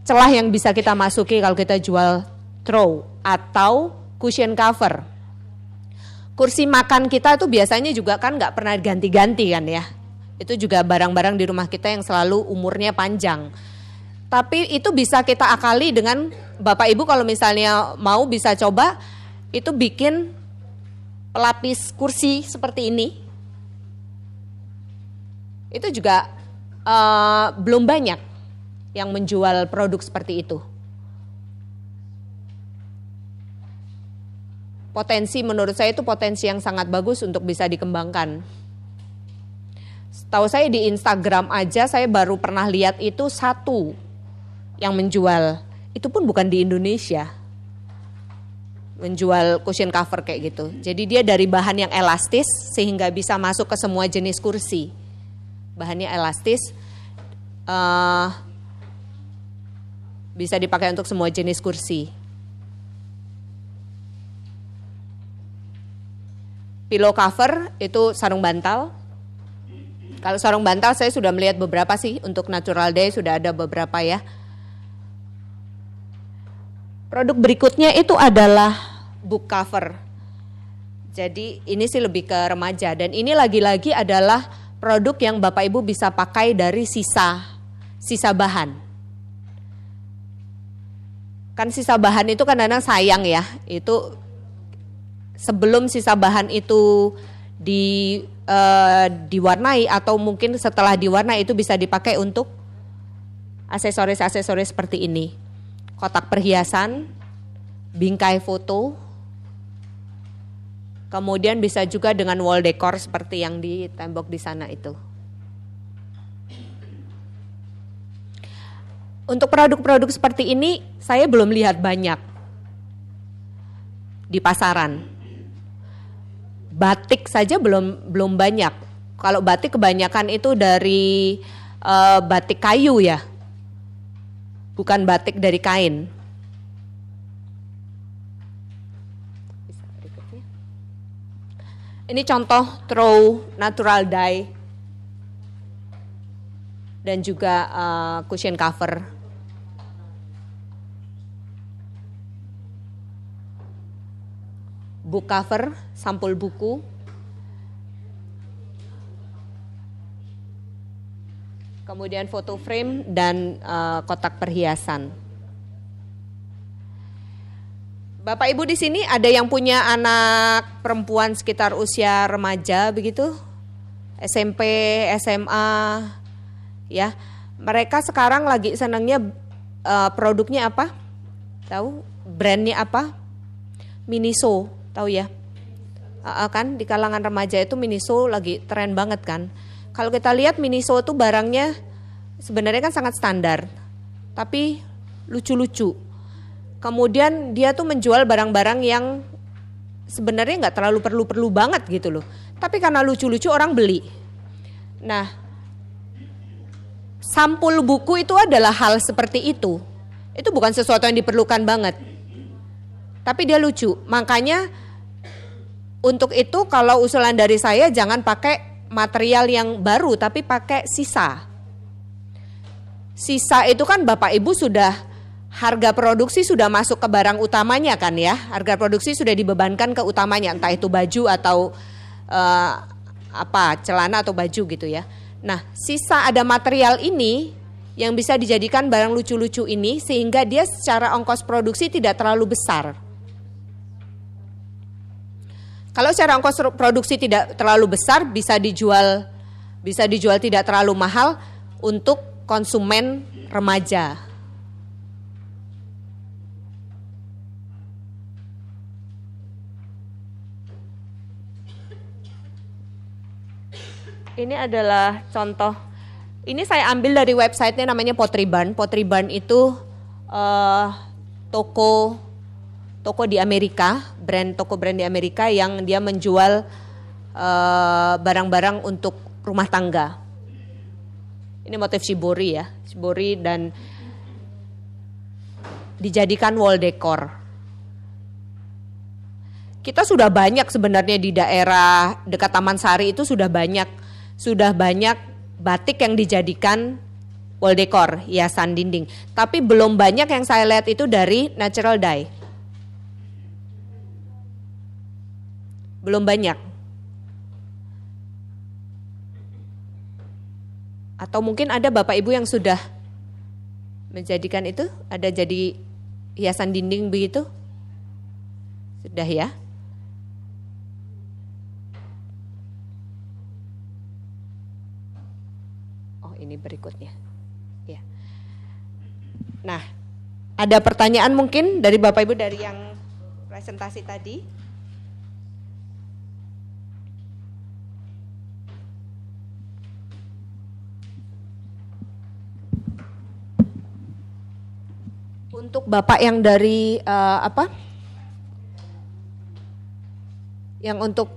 celah yang bisa kita masuki kalau kita jual throw atau cushion cover. Kursi makan kita itu biasanya juga kan nggak pernah ganti-ganti kan ya. Itu juga barang-barang di rumah kita yang selalu umurnya panjang tapi itu bisa kita akali dengan Bapak Ibu kalau misalnya mau bisa coba itu bikin pelapis kursi seperti ini. Itu juga uh, belum banyak yang menjual produk seperti itu. Potensi menurut saya itu potensi yang sangat bagus untuk bisa dikembangkan. Tahu saya di Instagram aja saya baru pernah lihat itu satu yang menjual itu pun bukan di Indonesia menjual cushion cover kayak gitu. Jadi dia dari bahan yang elastis sehingga bisa masuk ke semua jenis kursi. Bahannya elastis, uh, bisa dipakai untuk semua jenis kursi. Pillow cover itu sarung bantal. Kalau sarung bantal saya sudah melihat beberapa sih untuk natural day sudah ada beberapa ya Produk berikutnya itu adalah book cover. Jadi ini sih lebih ke remaja dan ini lagi-lagi adalah produk yang Bapak Ibu bisa pakai dari sisa sisa bahan. Kan sisa bahan itu kan kadang sayang ya, itu sebelum sisa bahan itu di eh, diwarnai atau mungkin setelah diwarnai itu bisa dipakai untuk aksesoris-aksesoris seperti ini kotak perhiasan, bingkai foto, kemudian bisa juga dengan wall decor seperti yang di tembok di sana itu. Untuk produk-produk seperti ini saya belum lihat banyak di pasaran. Batik saja belum belum banyak. Kalau batik kebanyakan itu dari uh, batik kayu ya bukan batik dari kain. Ini contoh throw natural dye dan juga uh, cushion cover. Book cover, sampul buku, kemudian foto frame dan uh, kotak perhiasan. Bapak Ibu di sini ada yang punya anak perempuan sekitar usia remaja begitu? SMP, SMA ya. Mereka sekarang lagi senangnya uh, produknya apa? Tahu? Brandnya apa? Miniso, tahu ya? Uh, kan di kalangan remaja itu Miniso lagi tren banget kan? Kalau kita lihat Miniso itu barangnya sebenarnya kan sangat standar, tapi lucu-lucu. Kemudian dia tuh menjual barang-barang yang sebenarnya nggak terlalu perlu-perlu banget gitu loh. Tapi karena lucu-lucu orang beli. Nah, sampul buku itu adalah hal seperti itu. Itu bukan sesuatu yang diperlukan banget. Tapi dia lucu. Makanya untuk itu kalau usulan dari saya jangan pakai material yang baru tapi pakai sisa. Sisa itu kan Bapak Ibu sudah harga produksi sudah masuk ke barang utamanya kan ya. Harga produksi sudah dibebankan ke utamanya entah itu baju atau uh, apa celana atau baju gitu ya. Nah, sisa ada material ini yang bisa dijadikan barang lucu-lucu ini sehingga dia secara ongkos produksi tidak terlalu besar kalau secara ongkos produksi tidak terlalu besar bisa dijual bisa dijual tidak terlalu mahal untuk konsumen remaja. Ini adalah contoh. Ini saya ambil dari websitenya namanya Potriban. Potriban itu uh, toko toko di Amerika, brand toko brand di Amerika yang dia menjual eh, barang-barang uh, untuk rumah tangga. Ini motif shibori ya, shibori dan dijadikan wall decor. Kita sudah banyak sebenarnya di daerah dekat Taman Sari itu sudah banyak sudah banyak batik yang dijadikan wall decor, hiasan dinding. Tapi belum banyak yang saya lihat itu dari natural dye belum banyak. Atau mungkin ada bapak ibu yang sudah menjadikan itu, ada jadi hiasan dinding begitu? Sudah ya? Oh ini berikutnya. Ya. Nah, ada pertanyaan mungkin dari bapak ibu dari yang presentasi tadi? untuk Bapak yang dari uh, apa? Yang untuk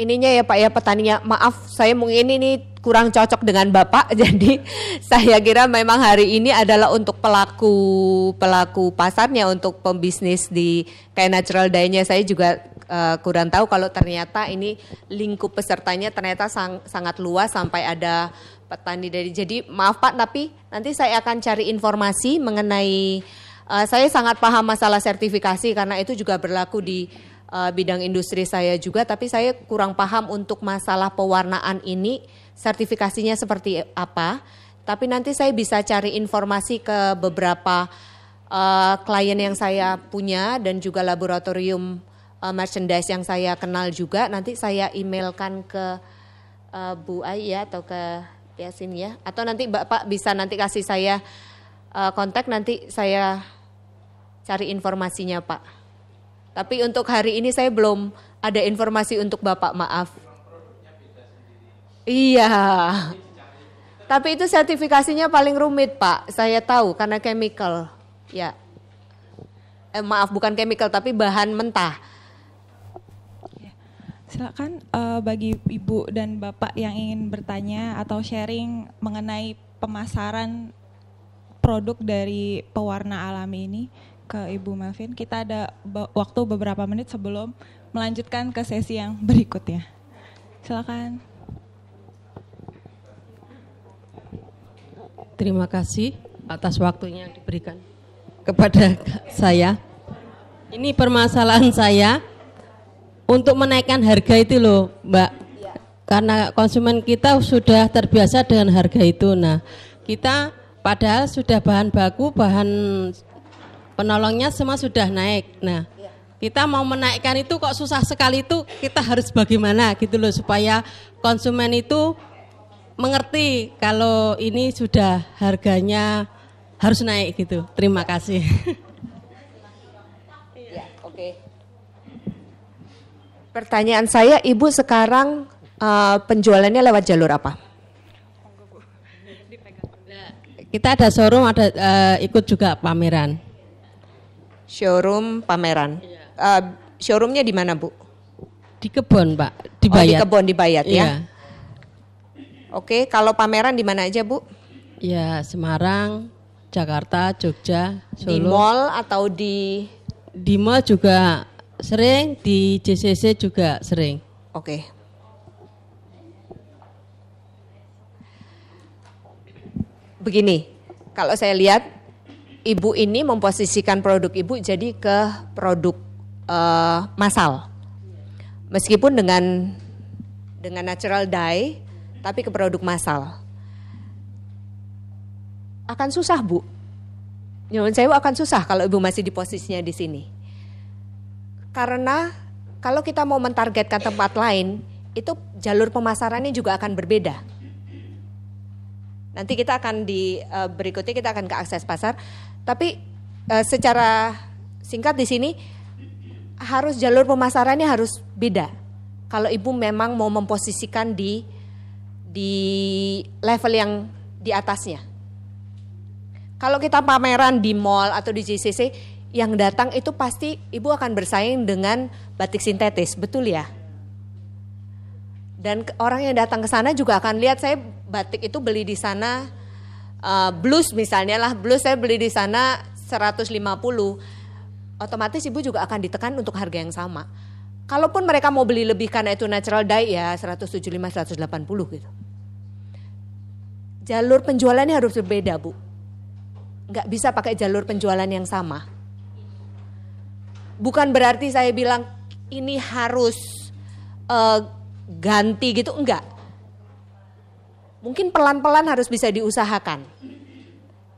ininya ya Pak ya petaninya. Maaf, saya mungkin ini kurang cocok dengan Bapak. Jadi saya kira memang hari ini adalah untuk pelaku pelaku pasarnya untuk pembisnis di kayak natural dye saya juga uh, kurang tahu kalau ternyata ini lingkup pesertanya ternyata sang, sangat luas sampai ada petani dari. Jadi maaf Pak, tapi nanti saya akan cari informasi mengenai Uh, saya sangat paham masalah sertifikasi karena itu juga berlaku di uh, bidang industri saya juga, tapi saya kurang paham untuk masalah pewarnaan ini sertifikasinya seperti apa. Tapi nanti saya bisa cari informasi ke beberapa uh, klien yang saya punya dan juga laboratorium uh, merchandise yang saya kenal juga. Nanti saya emailkan ke uh, Bu Ayah atau ke Yasin ya, atau nanti Bapak bisa nanti kasih saya uh, kontak nanti saya cari informasinya Pak. Tapi untuk hari ini saya belum ada informasi untuk Bapak, maaf. Iya. Tapi itu sertifikasinya paling rumit, Pak. Saya tahu karena chemical. Ya. Eh, maaf, bukan chemical tapi bahan mentah. Ya. Silakan uh, bagi Ibu dan Bapak yang ingin bertanya atau sharing mengenai pemasaran produk dari pewarna alami ini ke Ibu Melvin. Kita ada be waktu beberapa menit sebelum melanjutkan ke sesi yang berikutnya. Silakan. Terima kasih atas waktunya yang diberikan kepada saya. Ini permasalahan saya untuk menaikkan harga itu loh, Mbak. Iya. Karena konsumen kita sudah terbiasa dengan harga itu. Nah, kita Padahal sudah bahan baku, bahan penolongnya semua sudah naik. Nah, iya. kita mau menaikkan itu kok susah sekali itu kita harus bagaimana gitu loh supaya konsumen itu mengerti kalau ini sudah harganya harus naik gitu. Terima kasih. Ya, oke. Okay. Pertanyaan saya, Ibu sekarang uh, penjualannya lewat jalur apa? Kita ada showroom, ada uh, ikut juga pameran. Showroom pameran. Uh, showroomnya di mana bu? Di kebon pak, di oh, Bayat. di kebon di Bayat ya. Iya. Oke, kalau pameran di mana aja bu? Ya Semarang, Jakarta, Jogja, Solo. Di mall atau di? Di mall juga sering, di JCC juga sering. Oke, begini, kalau saya lihat ibu ini memposisikan produk ibu jadi ke produk uh, eh, masal. Meskipun dengan dengan natural dye tapi ke produk masal. Akan susah, Bu. saya saya akan susah kalau ibu masih di posisinya di sini. Karena kalau kita mau mentargetkan tempat lain, itu jalur pemasarannya juga akan berbeda Nanti kita akan di uh, berikutnya kita akan ke akses pasar. Tapi uh, secara singkat di sini harus jalur pemasarannya harus beda. Kalau ibu memang mau memposisikan di di level yang di atasnya. Kalau kita pameran di mall atau di JCC, yang datang itu pasti ibu akan bersaing dengan batik sintetis, betul ya? Dan orang yang datang ke sana juga akan lihat saya batik itu beli di sana uh, blus misalnya lah blus saya beli di sana 150 otomatis ibu juga akan ditekan untuk harga yang sama kalaupun mereka mau beli lebih karena itu natural dye ya 175 180 gitu jalur penjualannya harus berbeda bu nggak bisa pakai jalur penjualan yang sama bukan berarti saya bilang ini harus uh, ganti gitu enggak mungkin pelan-pelan harus bisa diusahakan.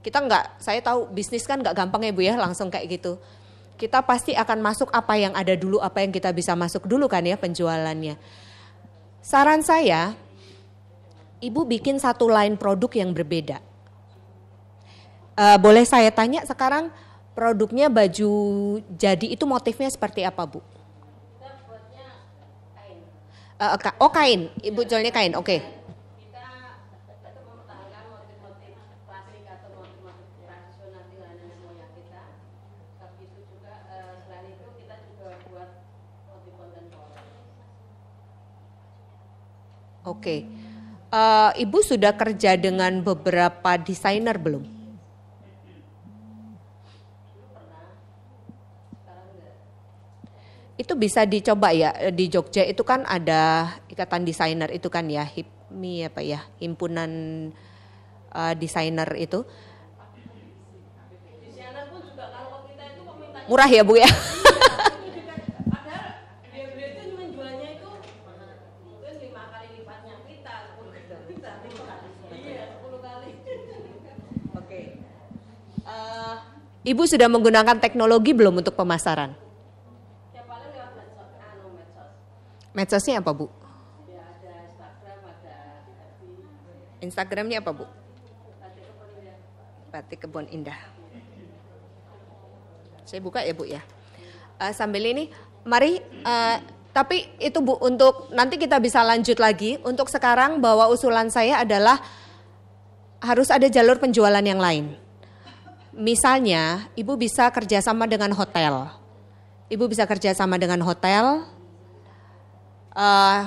Kita nggak, saya tahu bisnis kan nggak gampang ya Bu ya, langsung kayak gitu. Kita pasti akan masuk apa yang ada dulu, apa yang kita bisa masuk dulu kan ya penjualannya. Saran saya, Ibu bikin satu line produk yang berbeda. E, boleh saya tanya sekarang produknya baju jadi itu motifnya seperti apa Bu? E, oh kain, Ibu jualnya kain, oke. Okay. Oke. Okay. Uh, eh, Ibu sudah kerja dengan beberapa desainer belum? Itu bisa dicoba ya eh, di Jogja itu kan ada ikatan desainer itu kan ya HIPMI apa ya himpunan uh, desainer itu. Murah ya bu ya. Eh, ibu sudah menggunakan teknologi belum untuk pemasaran? Ya paling lewat medsos. Anu, medsos. Medsosnya apa Bu? Ya, ada Instagram, ada Instagramnya apa Bu? Batik Kebun Indah. Saya buka ya Bu ya. Uh, sambil ini, mari uh, tapi itu Bu untuk nanti kita bisa lanjut lagi. Untuk sekarang bahwa usulan saya adalah harus ada jalur penjualan yang lain. Misalnya, ibu bisa kerjasama dengan hotel. Ibu bisa kerjasama dengan hotel. Uh,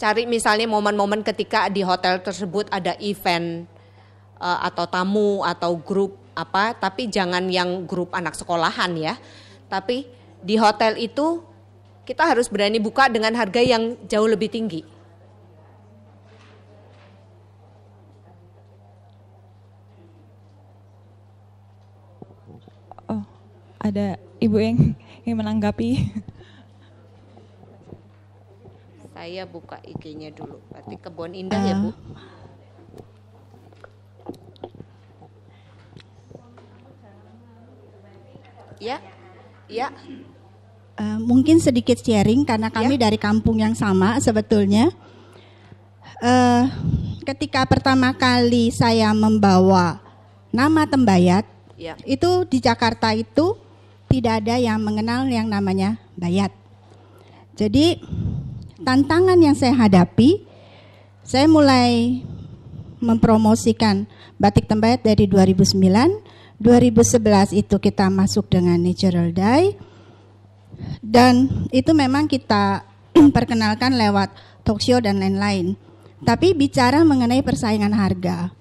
cari misalnya momen-momen ketika di hotel tersebut ada event uh, atau tamu atau grup apa, tapi jangan yang grup anak sekolahan ya. Tapi di hotel itu kita harus berani buka dengan harga yang jauh lebih tinggi ada ibu yang ingin menanggapi. Saya buka IG-nya dulu. Berarti kebun Indah uh, ya, Bu? Ya. Ya. Uh, mungkin sedikit sharing karena ya. kami ya. dari kampung yang sama sebetulnya. Uh, ketika pertama kali saya membawa nama Tembayat, ya. itu di Jakarta itu tidak ada yang mengenal yang namanya bayat. Jadi tantangan yang saya hadapi, saya mulai mempromosikan batik tembayat dari 2009, 2011 itu kita masuk dengan natural dye dan itu memang kita perkenalkan lewat talk show dan lain-lain. Tapi bicara mengenai persaingan harga.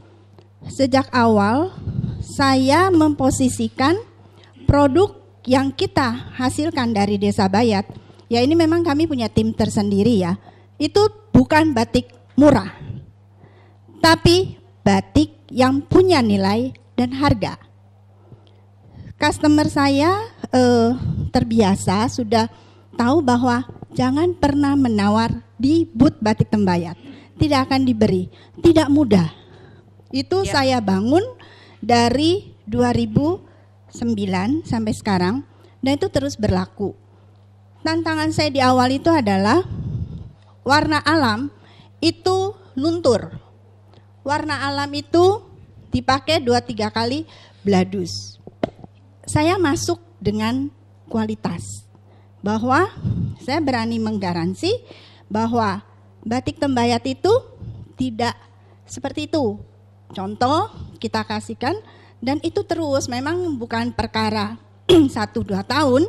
Sejak awal saya memposisikan produk yang kita hasilkan dari Desa Bayat, ya ini memang kami punya tim tersendiri ya. Itu bukan batik murah, tapi batik yang punya nilai dan harga. Customer saya eh, terbiasa sudah tahu bahwa jangan pernah menawar di booth batik tembayat. Tidak akan diberi, tidak mudah. Itu ya. saya bangun dari 2000 9 sampai sekarang dan itu terus berlaku. Tantangan saya di awal itu adalah warna alam itu luntur. Warna alam itu dipakai dua tiga kali bladus. Saya masuk dengan kualitas bahwa saya berani menggaransi bahwa batik tembayat itu tidak seperti itu. Contoh kita kasihkan dan itu terus, memang bukan perkara satu dua tahun,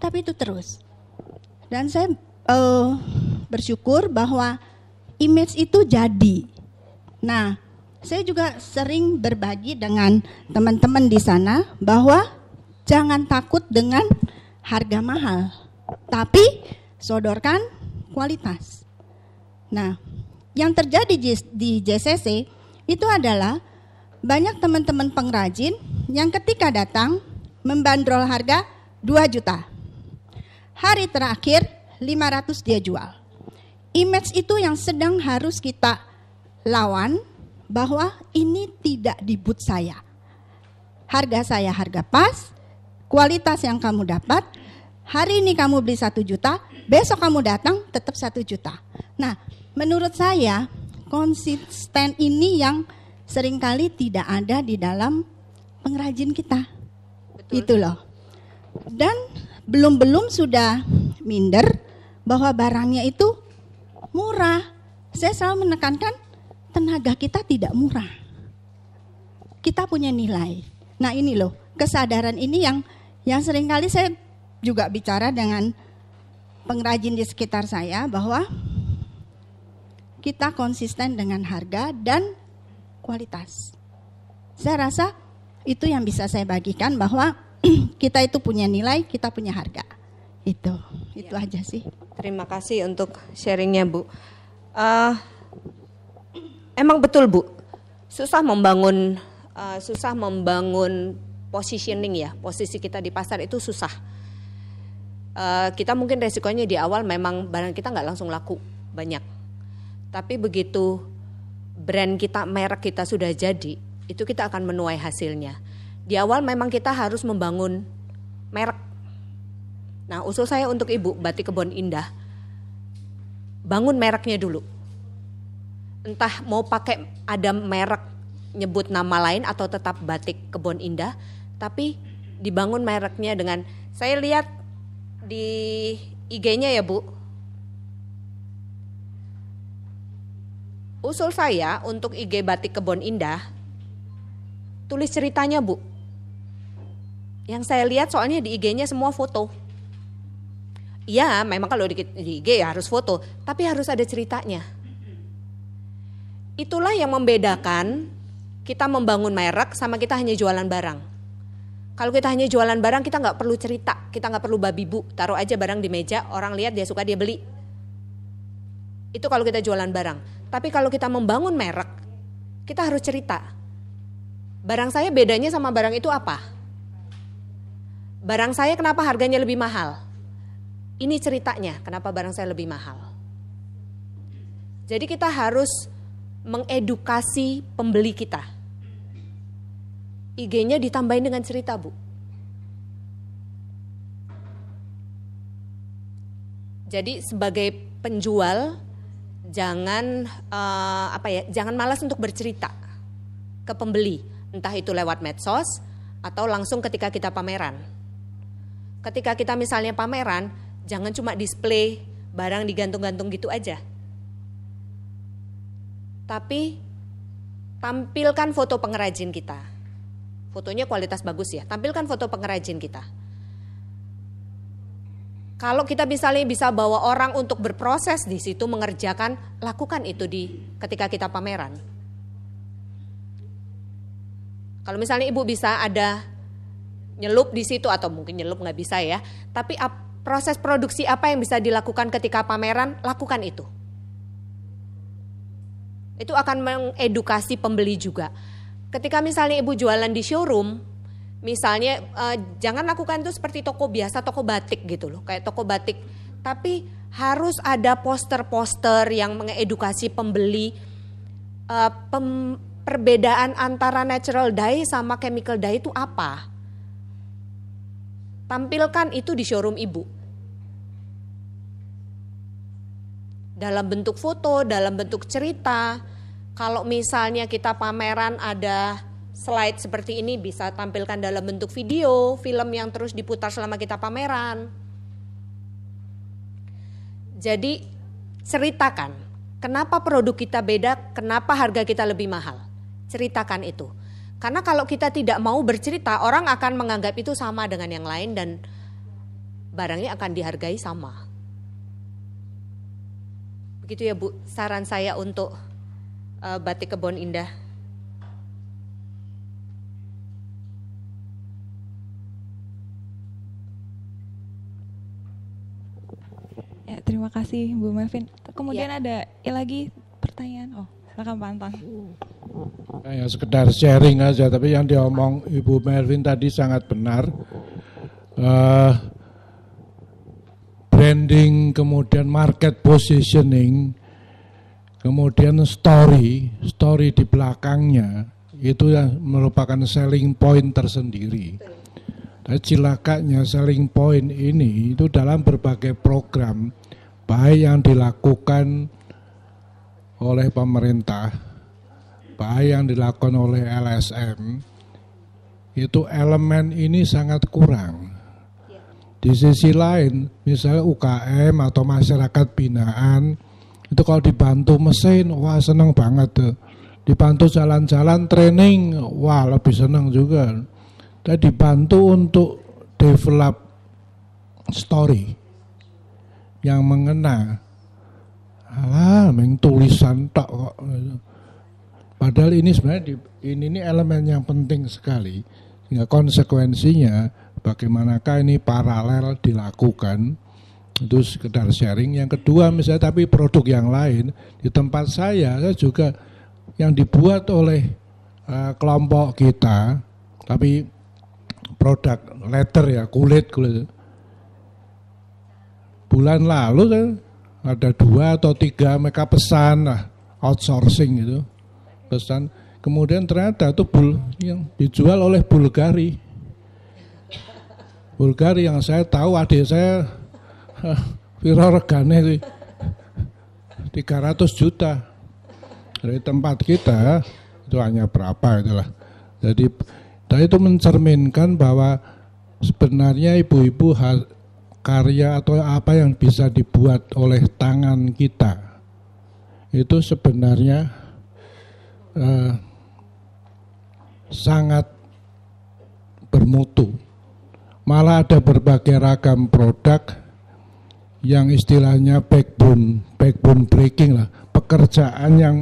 tapi itu terus. Dan saya uh, bersyukur bahwa image itu jadi. Nah, saya juga sering berbagi dengan teman-teman di sana bahwa jangan takut dengan harga mahal, tapi sodorkan kualitas. Nah, yang terjadi di JCC itu adalah banyak teman-teman pengrajin yang ketika datang membandrol harga 2 juta. Hari terakhir 500 dia jual. Image itu yang sedang harus kita lawan bahwa ini tidak dibut saya. Harga saya harga pas, kualitas yang kamu dapat, hari ini kamu beli satu juta, besok kamu datang tetap satu juta. Nah, menurut saya konsisten ini yang seringkali tidak ada di dalam pengrajin kita. Betul. Itu loh. Dan belum-belum sudah minder bahwa barangnya itu murah. Saya selalu menekankan tenaga kita tidak murah. Kita punya nilai. Nah, ini loh, kesadaran ini yang yang seringkali saya juga bicara dengan pengrajin di sekitar saya bahwa kita konsisten dengan harga dan berkualitas. Saya rasa itu yang bisa saya bagikan bahwa kita itu punya nilai, kita punya harga. Itu, itu ya. aja sih. Terima kasih untuk sharingnya Bu. Uh, emang betul Bu, susah membangun, uh, susah membangun positioning ya, posisi kita di pasar itu susah. Uh, kita mungkin resikonya di awal memang barang kita nggak langsung laku banyak, tapi begitu brand kita, merek kita sudah jadi, itu kita akan menuai hasilnya. Di awal memang kita harus membangun merek. Nah, usul saya untuk Ibu Batik Kebon Indah, bangun mereknya dulu. Entah mau pakai ada merek nyebut nama lain atau tetap Batik Kebon Indah, tapi dibangun mereknya dengan saya lihat di IG-nya ya Bu, Usul saya untuk IG Batik Kebon Indah, tulis ceritanya Bu. Yang saya lihat soalnya di IG-nya semua foto. Iya, memang kalau di, di IG ya harus foto, tapi harus ada ceritanya. Itulah yang membedakan kita membangun merek sama kita hanya jualan barang. Kalau kita hanya jualan barang, kita nggak perlu cerita, kita nggak perlu babi bu, taruh aja barang di meja, orang lihat dia suka dia beli. Itu kalau kita jualan barang. Tapi kalau kita membangun merek, kita harus cerita. Barang saya bedanya sama barang itu apa? Barang saya kenapa harganya lebih mahal? Ini ceritanya, kenapa barang saya lebih mahal? Jadi kita harus mengedukasi pembeli kita. IG-nya ditambahin dengan cerita, Bu. Jadi sebagai penjual jangan uh, apa ya jangan malas untuk bercerita ke pembeli entah itu lewat medsos atau langsung ketika kita pameran ketika kita misalnya pameran jangan cuma display barang digantung-gantung gitu aja tapi tampilkan foto pengrajin kita fotonya kualitas bagus ya tampilkan foto pengrajin kita kalau kita misalnya bisa bawa orang untuk berproses di situ mengerjakan, lakukan itu di ketika kita pameran. Kalau misalnya ibu bisa ada nyelup di situ atau mungkin nyelup nggak bisa ya, tapi ap, proses produksi apa yang bisa dilakukan ketika pameran, lakukan itu. Itu akan mengedukasi pembeli juga. Ketika misalnya ibu jualan di showroom, Misalnya uh, jangan lakukan itu seperti toko biasa, toko batik gitu loh, kayak toko batik. Tapi harus ada poster-poster yang mengedukasi pembeli uh, pem, perbedaan antara natural dye sama chemical dye itu apa. Tampilkan itu di showroom ibu. Dalam bentuk foto, dalam bentuk cerita. Kalau misalnya kita pameran ada slide seperti ini bisa tampilkan dalam bentuk video, film yang terus diputar selama kita pameran. Jadi ceritakan, kenapa produk kita beda, kenapa harga kita lebih mahal. Ceritakan itu. Karena kalau kita tidak mau bercerita, orang akan menganggap itu sama dengan yang lain dan barangnya akan dihargai sama. Begitu ya Bu, saran saya untuk eh, batik kebon indah. Terima kasih Bu Melvin. Kemudian ya. ada ya lagi pertanyaan. Oh, silakan Pak Anton. Kayak sekedar sharing aja, tapi yang diomong Ibu Melvin tadi sangat benar. Uh, branding, kemudian market positioning, kemudian story, story di belakangnya itu yang merupakan selling point tersendiri. Betul. Nah, cilakanya selling point ini itu dalam berbagai program baik yang dilakukan oleh pemerintah, baik yang dilakukan oleh LSM, itu elemen ini sangat kurang. Di sisi lain, misalnya UKM atau masyarakat binaan, itu kalau dibantu mesin, wah seneng banget tuh. Dibantu jalan-jalan training, wah lebih seneng juga. Tapi dibantu untuk develop story, yang mengena. Alah, main tulisan tak kok. Padahal ini sebenarnya di, ini, ini elemen yang penting sekali. Sehingga konsekuensinya bagaimanakah ini paralel dilakukan itu sekedar sharing. Yang kedua misalnya tapi produk yang lain di tempat saya, saya juga yang dibuat oleh uh, kelompok kita tapi produk letter ya kulit kulit bulan lalu kan ada dua atau tiga mereka pesan lah outsourcing gitu pesan kemudian ternyata itu bul yang dijual oleh Bulgari Bulgari yang saya tahu adik saya Vira Regane 300 juta dari tempat kita itu hanya berapa itulah jadi dan itu mencerminkan bahwa sebenarnya ibu-ibu karya atau apa yang bisa dibuat oleh tangan kita itu sebenarnya eh, sangat bermutu. Malah ada berbagai ragam produk yang istilahnya backbone, backbone breaking lah, pekerjaan yang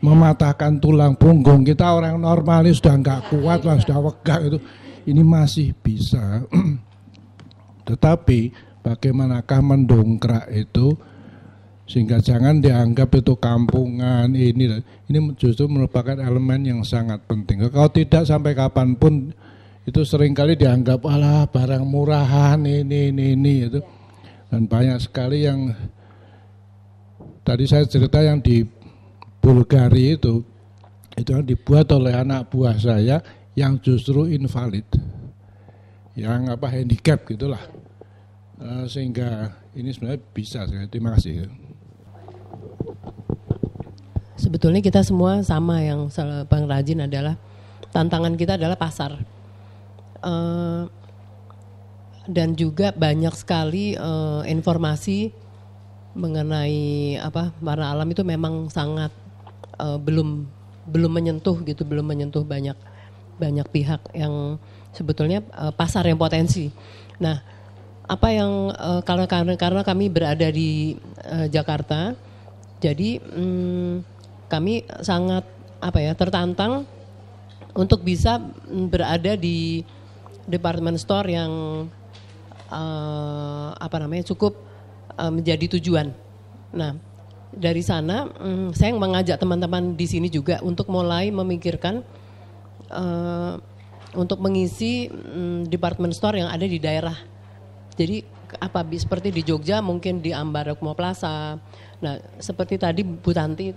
mematahkan tulang punggung kita orang normal ini sudah nggak kuat lah sudah wegah itu ini masih bisa tetapi bagaimanakah mendongkrak itu sehingga jangan dianggap itu kampungan ini ini justru merupakan elemen yang sangat penting kalau tidak sampai kapanpun itu seringkali dianggap alah barang murahan ini ini ini itu dan banyak sekali yang tadi saya cerita yang di Bulgari itu itu yang dibuat oleh anak buah saya yang justru invalid yang apa handicap gitulah Eh, sehingga ini sebenarnya bisa. Terima kasih. Ya. Sebetulnya kita semua sama yang bang rajin adalah tantangan kita adalah pasar. Uh, dan juga banyak sekali uh, informasi mengenai apa warna alam itu memang sangat uh, belum belum menyentuh gitu belum menyentuh banyak banyak pihak yang sebetulnya uh, pasar yang potensi. Nah, apa yang uh, karena karena karena kami berada di uh, Jakarta, jadi um, kami sangat apa ya tertantang untuk bisa berada di department store yang uh, apa namanya cukup uh, menjadi tujuan. Nah dari sana um, saya mengajak teman-teman di sini juga untuk mulai memikirkan uh, untuk mengisi um, department store yang ada di daerah jadi apa seperti di Jogja mungkin di Ambarukmo Plaza. Nah, seperti tadi Bu Tanti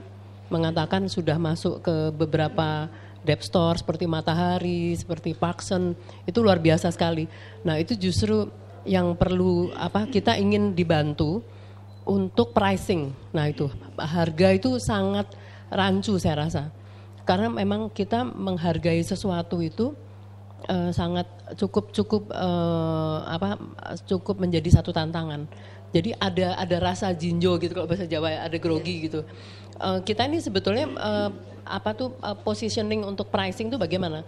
mengatakan sudah masuk ke beberapa dep store seperti Matahari, seperti Parkson, itu luar biasa sekali. Nah, itu justru yang perlu apa kita ingin dibantu untuk pricing. Nah, itu harga itu sangat rancu saya rasa. Karena memang kita menghargai sesuatu itu uh, sangat cukup cukup uh, apa cukup menjadi satu tantangan. Jadi ada ada rasa jinjo gitu kalau bahasa Jawa ada grogi iya. gitu. Uh, kita ini sebetulnya uh, apa tuh uh, positioning untuk pricing tuh bagaimana?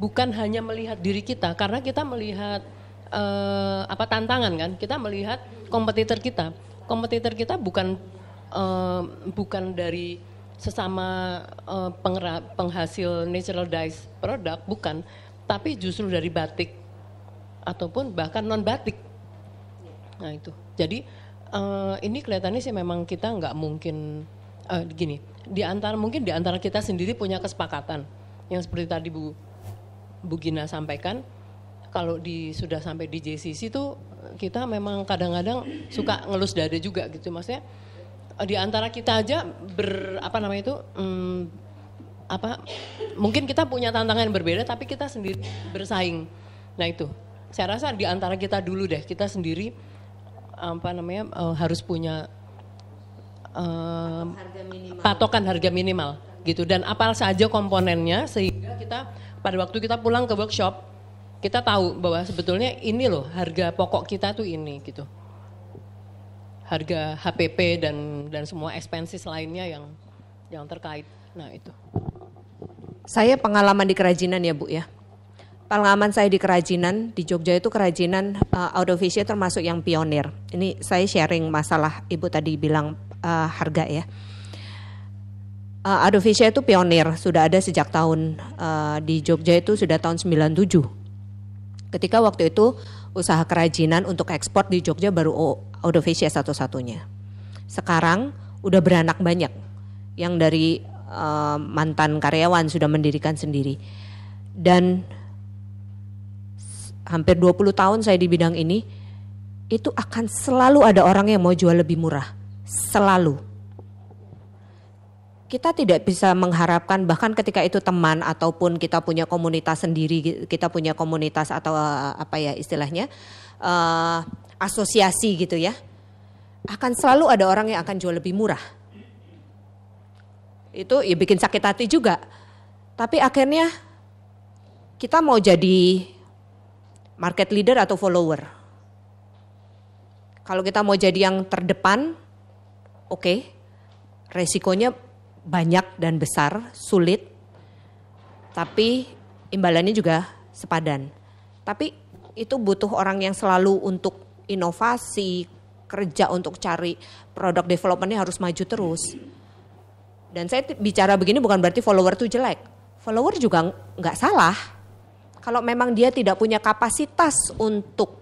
Bukan hanya melihat diri kita karena kita melihat uh, apa tantangan kan. Kita melihat kompetitor kita. Kompetitor kita bukan uh, bukan dari sesama uh, penghasil natural dice produk bukan tapi justru dari batik ataupun bahkan non batik. Iya. Nah itu. Jadi uh, ini kelihatannya sih memang kita nggak mungkin uh, gini. Di antara mungkin di antara kita sendiri punya kesepakatan yang seperti tadi Bu Bu Gina sampaikan kalau di sudah sampai di JCC itu kita memang kadang-kadang suka ngelus dada juga gitu maksudnya eh, di antara kita aja ber apa namanya itu hmm, apa mungkin kita punya tantangan yang berbeda tapi kita sendiri bersaing. Nah itu saya rasa di antara kita dulu deh kita sendiri apa namanya uh, harus punya uh, eh, patokan harga minimal, patokan harga minimal gitu dan apa saja komponennya sehingga kita pada waktu kita pulang ke workshop kita tahu bahwa sebetulnya ini loh harga pokok kita tuh ini gitu. Harga HPP dan dan semua expenses lainnya yang yang terkait. Nah itu. Saya pengalaman di kerajinan ya Bu ya. Pengalaman saya di kerajinan di Jogja itu kerajinan uh, eh, Asia termasuk yang pionir. Ini saya sharing masalah Ibu tadi bilang uh, harga ya. Uh, itu pionir, sudah ada sejak tahun uh, di Jogja itu sudah tahun 97. Ketika waktu itu usaha kerajinan untuk ekspor di Jogja baru Audovision satu-satunya. Sekarang udah beranak banyak yang dari Eh, mantan karyawan sudah mendirikan sendiri dan hampir 20 tahun saya di bidang ini itu akan selalu ada orang yang mau jual lebih murah selalu kita tidak bisa mengharapkan bahkan ketika itu teman ataupun kita punya komunitas sendiri kita punya komunitas atau eh, apa ya istilahnya uh, asosiasi gitu ya akan selalu ada orang yang akan jual lebih murah itu ya bikin sakit hati juga. Tapi akhirnya kita mau jadi market leader atau follower. Kalau kita mau jadi yang terdepan, oke, okay, resikonya banyak dan besar, sulit, tapi imbalannya juga sepadan. Tapi itu butuh orang yang selalu untuk inovasi, kerja untuk cari produk developmentnya harus maju terus. Dan saya bicara begini bukan berarti follower itu jelek. Follower juga nggak salah. Kalau memang dia tidak punya kapasitas untuk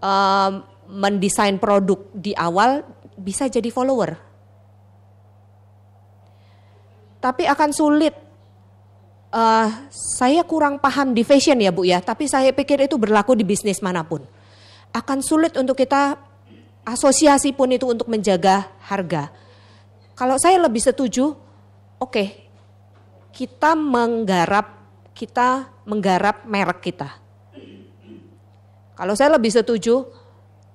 um, mendesain produk di awal, bisa jadi follower. Tapi akan sulit. Uh, saya kurang paham di fashion ya Bu ya, tapi saya pikir itu berlaku di bisnis manapun. Akan sulit untuk kita asosiasi pun itu untuk menjaga harga kalau saya lebih setuju, oke, okay, kita menggarap kita menggarap merek kita. Kalau saya lebih setuju,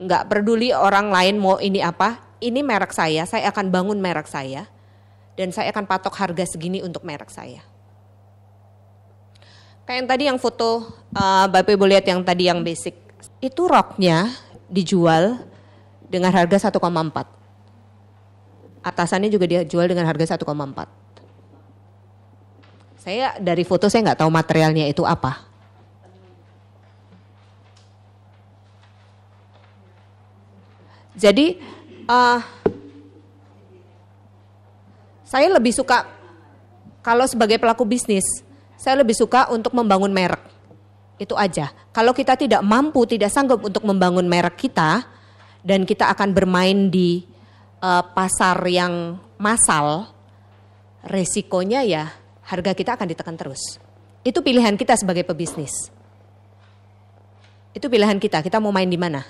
nggak peduli orang lain mau ini apa, ini merek saya, saya akan bangun merek saya, dan saya akan patok harga segini untuk merek saya. Kayak yang tadi yang foto, uh, Bapak Ibu lihat yang tadi yang basic, itu roknya dijual dengan harga 1,4 atasannya juga dia jual dengan harga 1,4. Saya dari foto saya nggak tahu materialnya itu apa. Jadi uh, saya lebih suka kalau sebagai pelaku bisnis, saya lebih suka untuk membangun merek. Itu aja. Kalau kita tidak mampu, tidak sanggup untuk membangun merek kita dan kita akan bermain di uh, pasar yang massal, resikonya ya harga kita akan ditekan terus. Itu pilihan kita sebagai pebisnis. Itu pilihan kita, kita mau main di mana.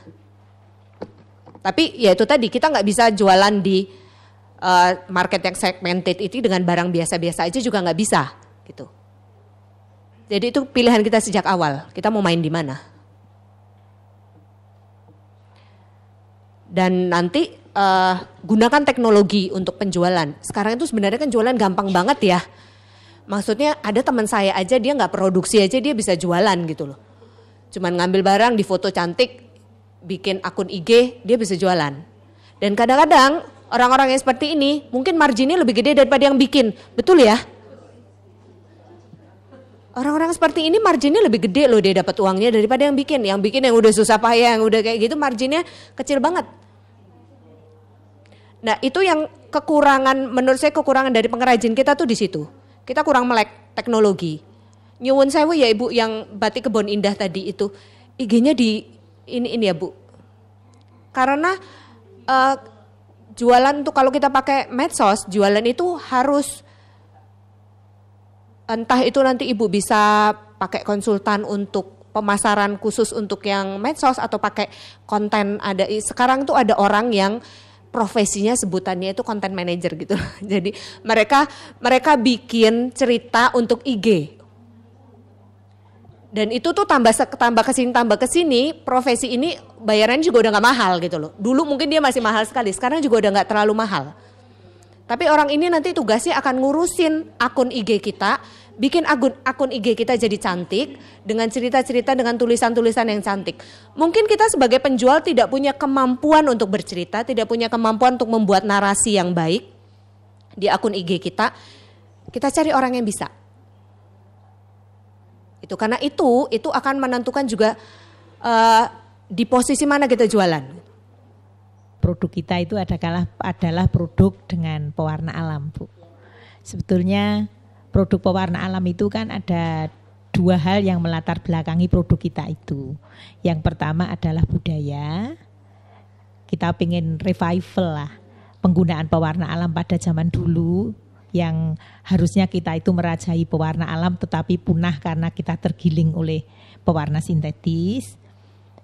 Tapi ya itu tadi, kita nggak bisa jualan di uh, market yang segmented itu dengan barang biasa-biasa aja juga nggak bisa gitu. Jadi itu pilihan kita sejak awal, kita mau main di mana. Dan nanti uh, gunakan teknologi untuk penjualan. Sekarang itu sebenarnya kan jualan gampang banget ya. Maksudnya ada teman saya aja dia nggak produksi aja dia bisa jualan gitu loh. Cuman ngambil barang di foto cantik, bikin akun IG dia bisa jualan. Dan kadang-kadang orang-orang yang seperti ini mungkin marginnya lebih gede daripada yang bikin, betul ya? Orang-orang seperti ini marginnya lebih gede loh dia dapat uangnya daripada yang bikin. Yang bikin yang udah susah payah, yang udah kayak gitu marginnya kecil banget. Nah, itu yang kekurangan menurut saya kekurangan dari pengrajin kita tuh di situ. Kita kurang melek teknologi. Nyuwun sewu ya Ibu yang batik kebon indah tadi itu IG-nya di ini ini ya Bu. Karena uh, jualan tuh kalau kita pakai medsos, jualan itu harus entah itu nanti Ibu bisa pakai konsultan untuk pemasaran khusus untuk yang medsos atau pakai konten ada sekarang tuh ada orang yang profesinya sebutannya itu content manager gitu. Jadi mereka mereka bikin cerita untuk IG. Dan itu tuh tambah tambah sini tambah ke sini profesi ini bayarannya juga udah nggak mahal gitu loh. Dulu mungkin dia masih mahal sekali, sekarang juga udah nggak terlalu mahal. Tapi orang ini nanti tugasnya akan ngurusin akun IG kita bikin akun akun IG kita jadi cantik dengan cerita-cerita dengan tulisan-tulisan yang cantik. Mungkin kita sebagai penjual tidak punya kemampuan untuk bercerita, tidak punya kemampuan untuk membuat narasi yang baik di akun IG kita. Kita cari orang yang bisa. Itu karena itu itu akan menentukan juga uh, di posisi mana kita jualan. Produk kita itu adalah adalah produk dengan pewarna alam, Bu. Sebetulnya produk pewarna alam itu kan ada dua hal yang melatar belakangi produk kita itu. Yang pertama adalah budaya. Kita ingin revival lah penggunaan pewarna alam pada zaman dulu yang harusnya kita itu merajai pewarna alam tetapi punah karena kita tergiling oleh pewarna sintetis.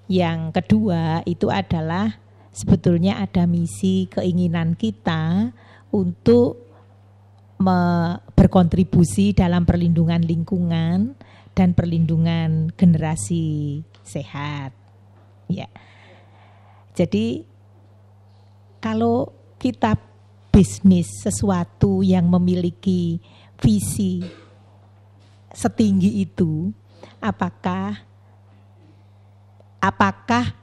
Yang kedua itu adalah sebetulnya ada misi keinginan kita untuk berkontribusi dalam perlindungan lingkungan dan perlindungan generasi sehat. Ya. Jadi kalau kita bisnis sesuatu yang memiliki visi setinggi itu, apakah apakah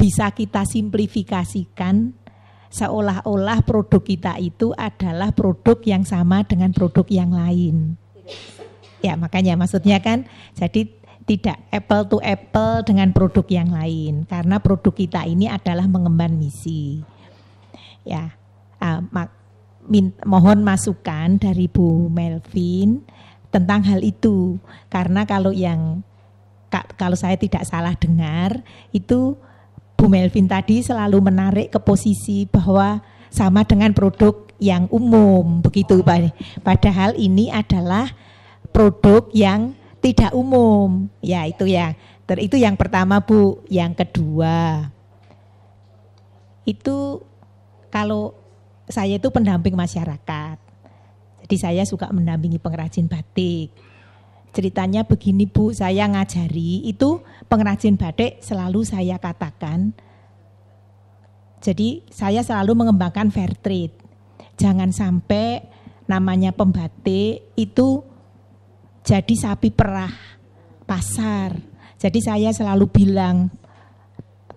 bisa kita simplifikasikan seolah-olah produk kita itu adalah produk yang sama dengan produk yang lain. Ya, makanya maksudnya kan jadi tidak apple to apple dengan produk yang lain karena produk kita ini adalah mengemban misi. Ya. Uh, mak, min, mohon masukan dari Bu Melvin tentang hal itu karena kalau yang kalau saya tidak salah dengar itu Bu Melvin tadi selalu menarik ke posisi bahwa sama dengan produk yang umum begitu Pak. Padahal ini adalah produk yang tidak umum. Ya, itu ya. Ter itu yang pertama, Bu. Yang kedua itu kalau saya itu pendamping masyarakat. Jadi saya suka mendampingi pengrajin batik ceritanya begini Bu, saya ngajari itu pengrajin batik selalu saya katakan. Jadi saya selalu mengembangkan fair trade. Jangan sampai namanya pembatik itu jadi sapi perah pasar. Jadi saya selalu bilang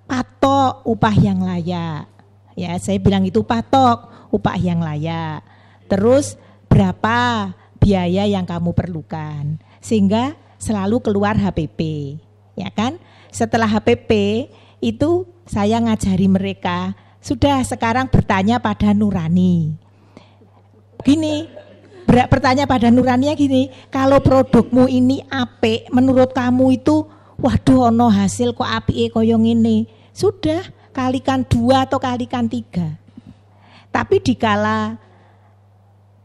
patok upah yang layak. Ya, saya bilang itu patok upah yang layak. Terus berapa biaya yang kamu perlukan sehingga selalu keluar HPP, ya kan? Setelah HPP itu saya ngajari mereka sudah sekarang bertanya pada nurani. Gini, bertanya pada Nurani ya gini, kalau produkmu ini apik menurut kamu itu waduh ono hasil kok API koyong ini, Sudah kalikan dua atau kalikan tiga. Tapi dikala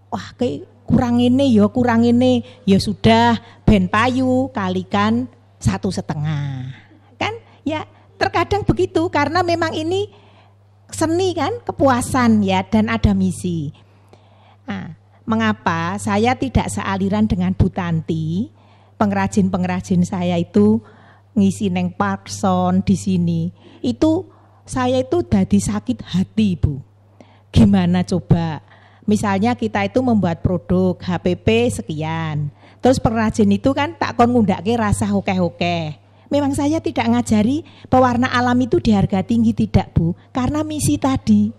wah kayak kurang ini ya kurang ini ya sudah ben payu kalikan satu setengah kan ya terkadang begitu karena memang ini seni kan kepuasan ya dan ada misi nah, mengapa saya tidak sealiran dengan Bu Tanti pengrajin-pengrajin saya itu ngisi neng Parkson di sini itu saya itu jadi sakit hati bu gimana coba Misalnya kita itu membuat produk HPP sekian. Terus perajin itu kan tak kon ngundake rasa hoke-hoke. Memang saya tidak ngajari pewarna alam itu di harga tinggi tidak Bu, karena misi tadi.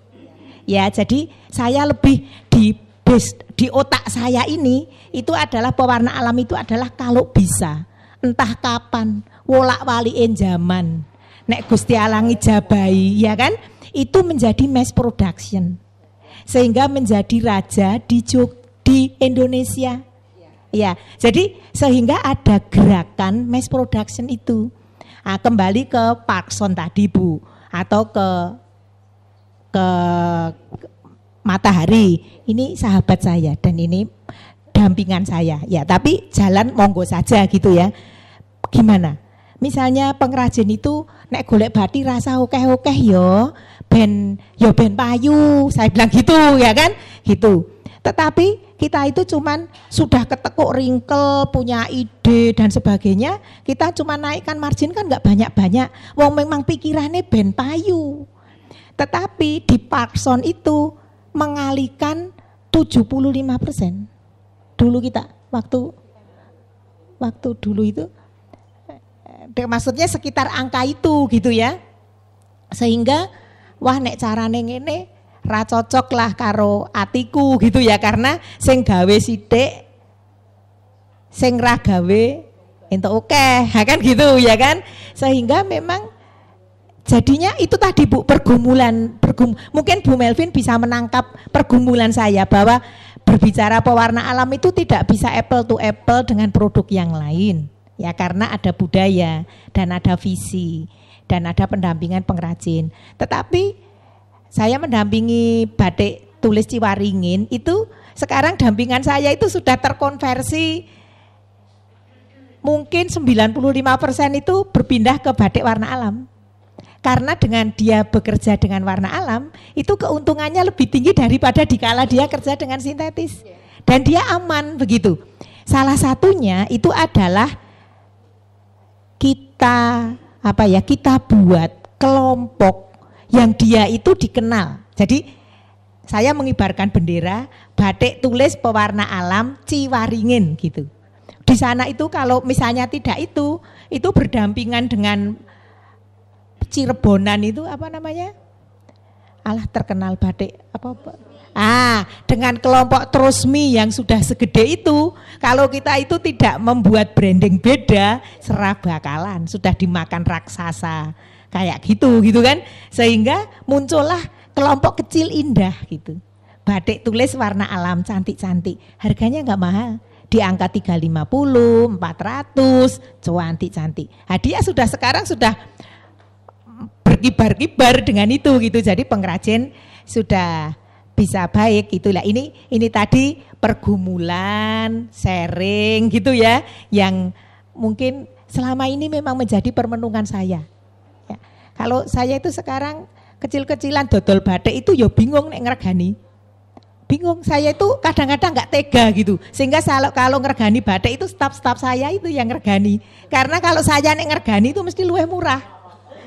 Ya, jadi saya lebih di base, di otak saya ini itu adalah pewarna alam itu adalah kalau bisa entah kapan wolak-waliin zaman nek Gusti Alangi Jabai, ya kan itu menjadi mass production sehingga menjadi raja di Jog di Indonesia. Ya, jadi sehingga ada gerakan mass production itu. Nah, kembali ke Parkson tadi Bu atau ke ke matahari. Ini sahabat saya dan ini dampingan saya. Ya, tapi jalan monggo saja gitu ya. Gimana? Misalnya pengrajin itu nek golek bati rasa oke oke yo, ya ben yo ya ben payu saya bilang gitu ya kan gitu tetapi kita itu cuman sudah ketekuk ringkel punya ide dan sebagainya kita cuma naikkan margin kan nggak banyak-banyak wong memang pikirannya ben payu tetapi di Parkson itu mengalihkan 75 persen dulu kita waktu waktu dulu itu eh, eh, maksudnya sekitar angka itu gitu ya sehingga wah nek carane ngene ra cocok lah karo atiku gitu ya karena sing gawe sithik sing ra gawe entuk oke okay. kan gitu ya kan sehingga memang jadinya itu tadi Bu pergumulan pergum mungkin Bu Melvin bisa menangkap pergumulan saya bahwa berbicara pewarna alam itu tidak bisa apple to apple dengan produk yang lain ya karena ada budaya dan ada visi dan ada pendampingan pengrajin. Tetapi saya mendampingi batik tulis Ciwaringin itu sekarang dampingan saya itu sudah terkonversi mungkin 95% itu berpindah ke batik warna alam. Karena dengan dia bekerja dengan warna alam, itu keuntungannya lebih tinggi daripada dikala dia kerja dengan sintetis. Dan dia aman begitu. Salah satunya itu adalah kita apa ya kita buat kelompok yang dia itu dikenal. Jadi saya mengibarkan bendera batik tulis pewarna alam Ciwaringin gitu. Di sana itu kalau misalnya tidak itu itu berdampingan dengan Cirebonan itu apa namanya? Allah terkenal batik apa, apa Ah, dengan kelompok Trosmi yang sudah segede itu, kalau kita itu tidak membuat branding beda, serah bakalan sudah dimakan raksasa kayak gitu gitu kan. Sehingga muncullah kelompok kecil indah gitu. Batik tulis warna alam cantik-cantik, harganya enggak mahal di angka 350, 400, cantik-cantik. Hadiah sudah sekarang sudah berkibar-kibar dengan itu gitu. Jadi pengrajin sudah bisa baik itulah ini ini tadi pergumulan sharing gitu ya yang mungkin selama ini memang menjadi permenungan saya ya. kalau saya itu sekarang kecil-kecilan dodol badai itu ya bingung nek ngregani bingung saya itu kadang-kadang nggak tega gitu sehingga kalau kalau ngergani badai itu staf-staf saya itu yang ngergani karena kalau saya nek ngergani itu mesti luwih murah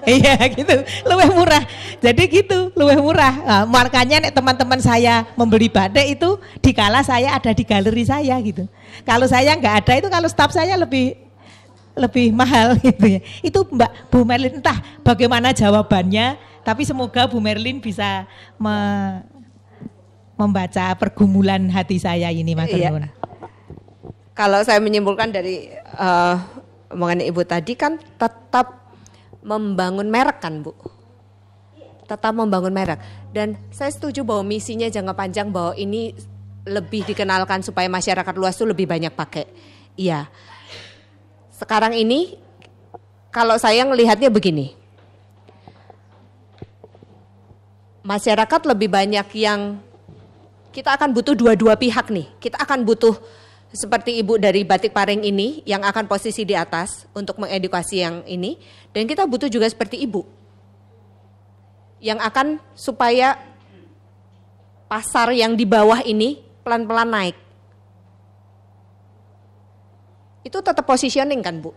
Iya gitu, luwih murah. Jadi gitu, luwih murah. Nah, markanya nek teman-teman saya membeli batik itu dikala saya ada di galeri saya gitu. Kalau saya nggak ada itu kalau staf saya lebih lebih mahal gitu ya. Itu Mbak Bu Merlin entah bagaimana jawabannya, tapi semoga Bu Merlin bisa me membaca pergumulan hati saya ini Mas iya. Kalau saya menyimpulkan dari uh, mengenai ibu tadi kan tetap membangun merek kan Bu? Tetap membangun merek. Dan saya setuju bahwa misinya jangka panjang bahwa ini lebih dikenalkan supaya masyarakat luas itu lebih banyak pakai. Iya. Sekarang ini kalau saya melihatnya begini. Masyarakat lebih banyak yang kita akan butuh dua-dua pihak nih. Kita akan butuh seperti ibu dari batik paring ini yang akan posisi di atas untuk mengedukasi yang ini dan kita butuh juga seperti ibu yang akan supaya pasar yang di bawah ini pelan-pelan naik. Itu tetap positioning kan, Bu?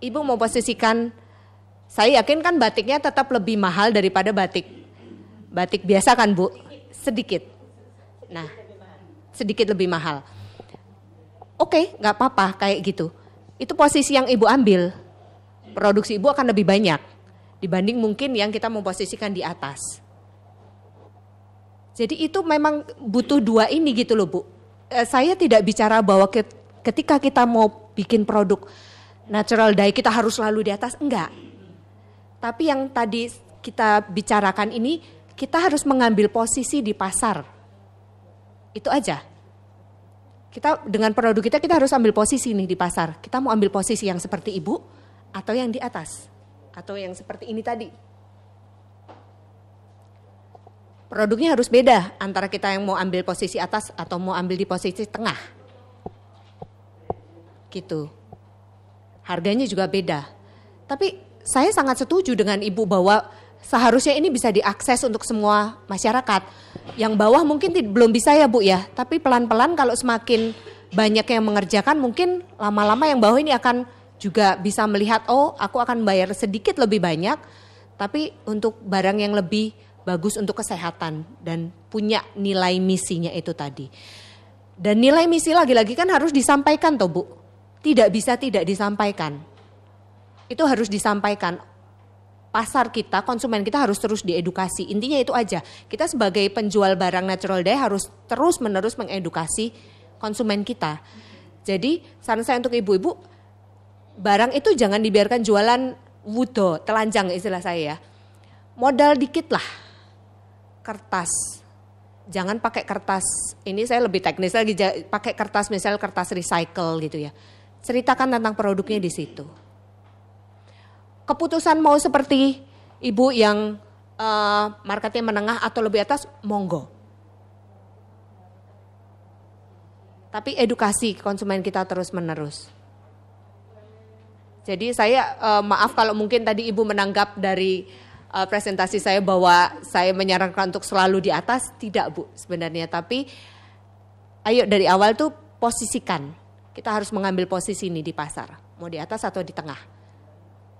Ibu mau posisikan saya yakin kan batiknya tetap lebih mahal daripada batik batik biasa kan, Bu? Sedikit. Nah, sedikit lebih mahal oke okay, nggak apa-apa kayak gitu itu posisi yang ibu ambil produksi ibu akan lebih banyak dibanding mungkin yang kita memposisikan di atas jadi itu memang butuh dua ini gitu loh bu eh, saya tidak bicara bahwa ketika kita mau bikin produk natural dye kita harus selalu di atas enggak tapi yang tadi kita bicarakan ini kita harus mengambil posisi di pasar itu aja kita dengan produk kita kita harus ambil posisi nih di pasar. Kita mau ambil posisi yang seperti ibu atau yang di atas atau yang seperti ini tadi. Produknya harus beda antara kita yang mau ambil posisi atas atau mau ambil di posisi tengah. Gitu. Harganya juga beda. Tapi saya sangat setuju dengan ibu bahwa seharusnya ini bisa diakses untuk semua masyarakat yang bawah mungkin belum bisa ya Bu ya, tapi pelan-pelan kalau semakin banyak yang mengerjakan mungkin lama-lama yang bawah ini akan juga bisa melihat oh aku akan bayar sedikit lebih banyak tapi untuk barang yang lebih bagus untuk kesehatan dan punya nilai misinya itu tadi. Dan nilai misi lagi-lagi kan harus disampaikan toh Bu. Tidak bisa tidak disampaikan. Itu harus disampaikan pasar kita, konsumen kita harus terus diedukasi. Intinya itu aja. Kita sebagai penjual barang natural day harus terus-menerus mengedukasi konsumen kita. Jadi saran saya untuk ibu-ibu, barang itu jangan dibiarkan jualan wudo, telanjang istilah saya ya. Modal dikit lah, kertas. Jangan pakai kertas, ini saya lebih teknis lagi, pakai kertas misalnya kertas recycle gitu ya. Ceritakan tentang produknya di situ keputusan mau seperti ibu yang uh, marketnya menengah atau lebih atas, monggo. Tapi edukasi konsumen kita terus menerus. Jadi saya uh, maaf kalau mungkin tadi ibu menanggap dari uh, presentasi saya bahwa saya menyarankan untuk selalu di atas, tidak bu sebenarnya. Tapi ayo dari awal tuh posisikan. Kita harus mengambil posisi ini di pasar, mau di atas atau di tengah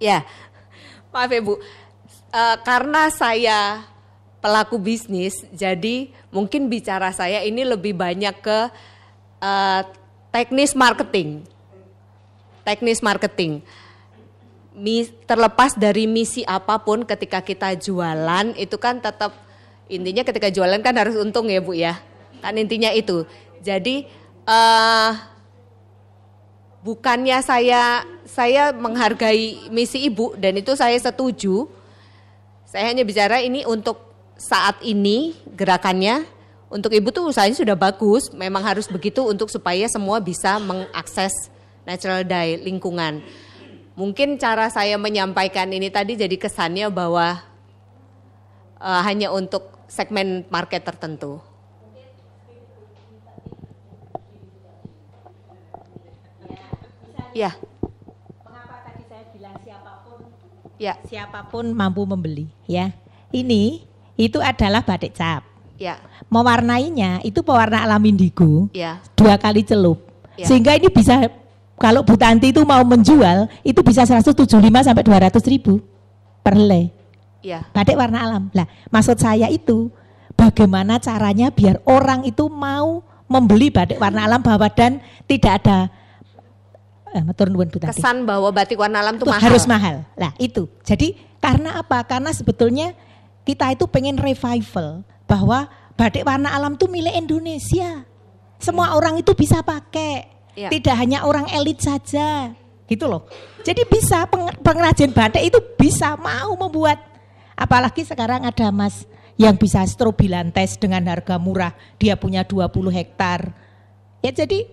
Ya, maaf ya Bu. E, karena saya pelaku bisnis, jadi mungkin bicara saya ini lebih banyak ke e, teknis marketing. Teknis marketing. terlepas dari misi apapun ketika kita jualan itu kan tetap intinya ketika jualan kan harus untung ya Bu ya. Kan intinya itu. Jadi uh, bukannya saya saya menghargai misi ibu dan itu saya setuju. Saya hanya bicara ini untuk saat ini gerakannya untuk ibu tuh usahanya sudah bagus, memang harus begitu untuk supaya semua bisa mengakses natural dye lingkungan. Mungkin cara saya menyampaikan ini tadi jadi kesannya bahwa uh, hanya untuk segmen market tertentu. Ya. Mengapa tadi saya bilang siapapun ya. siapapun mampu membeli, ya. Ini itu adalah batik cap. Ya. Mewarnainya itu pewarna alam indigo. Ya. Dua kali celup. Ya. Sehingga ini bisa kalau Bu Tanti itu mau menjual itu bisa 175 sampai 200 ribu per le. Ya. Batik warna alam. Lah, maksud saya itu bagaimana caranya biar orang itu mau membeli batik warna alam bahwa dan tidak ada eh, Kesan bahwa batik warna alam itu mahal. Harus mahal. Lah itu. Jadi karena apa? Karena sebetulnya kita itu pengen revival bahwa batik warna alam itu milik Indonesia. Semua orang itu bisa pakai. Ya. Tidak hanya orang elit saja. Gitu loh. Jadi bisa pengrajin batik itu bisa mau membuat apalagi sekarang ada Mas yang bisa strobilantes dengan harga murah, dia punya 20 hektar. Ya jadi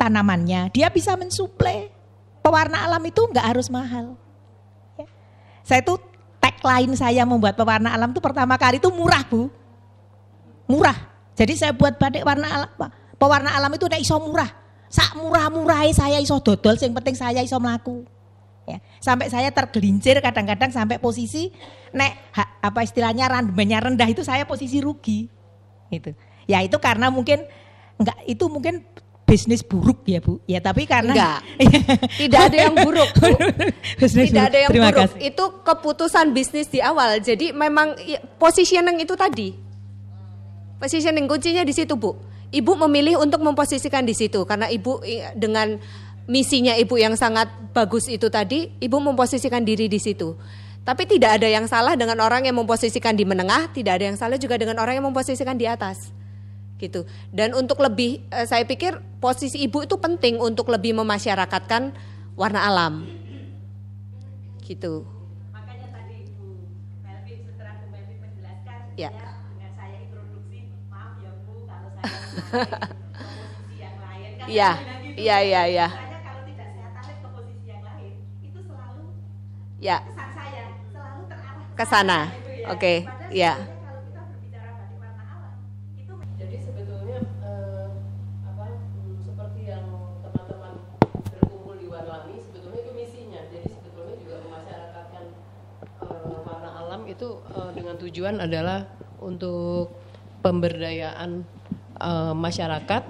tanamannya, dia bisa mensuplai. Pewarna alam itu nggak harus mahal. Ya. Saya tuh tagline saya membuat pewarna alam itu pertama kali itu murah bu, murah. Jadi saya buat batik warna alam, pewarna alam itu udah iso murah. Sak murah murah saya iso dodol, yang penting saya iso melaku. Ya. Sampai saya tergelincir kadang-kadang sampai posisi nek ha, apa istilahnya randomnya rendah itu saya posisi rugi. itu. Ya itu karena mungkin enggak itu mungkin bisnis buruk ya Bu. Ya tapi karena enggak. Iya. tidak ada yang buruk. Bu. tidak buruk. ada yang Terima buruk. Kasih. Itu keputusan bisnis di awal. Jadi memang positioning itu tadi. Positioning kuncinya di situ, Bu. Ibu memilih untuk memposisikan di situ karena Ibu dengan misinya Ibu yang sangat bagus itu tadi, Ibu memposisikan diri di situ. Tapi tidak ada yang salah dengan orang yang memposisikan di menengah, tidak ada yang salah juga dengan orang yang memposisikan di atas gitu. Dan untuk lebih uh, saya pikir posisi ibu itu penting untuk lebih memasyarakatkan warna alam. Gitu. Makanya tadi Ibu Melvin setelah Bu Melvin menjelaskan ya. ya dengan saya introduksi maaf ya Bu kalau saya posisi yang lain kan ya. Gitu, iya. iya. kalau tidak saya tarik ke posisi yang lain itu selalu ya. kesan saya selalu terarah ke sana. Gitu ya. Oke, ya. Okay. ya. itu uh, dengan tujuan adalah untuk pemberdayaan uh, masyarakat,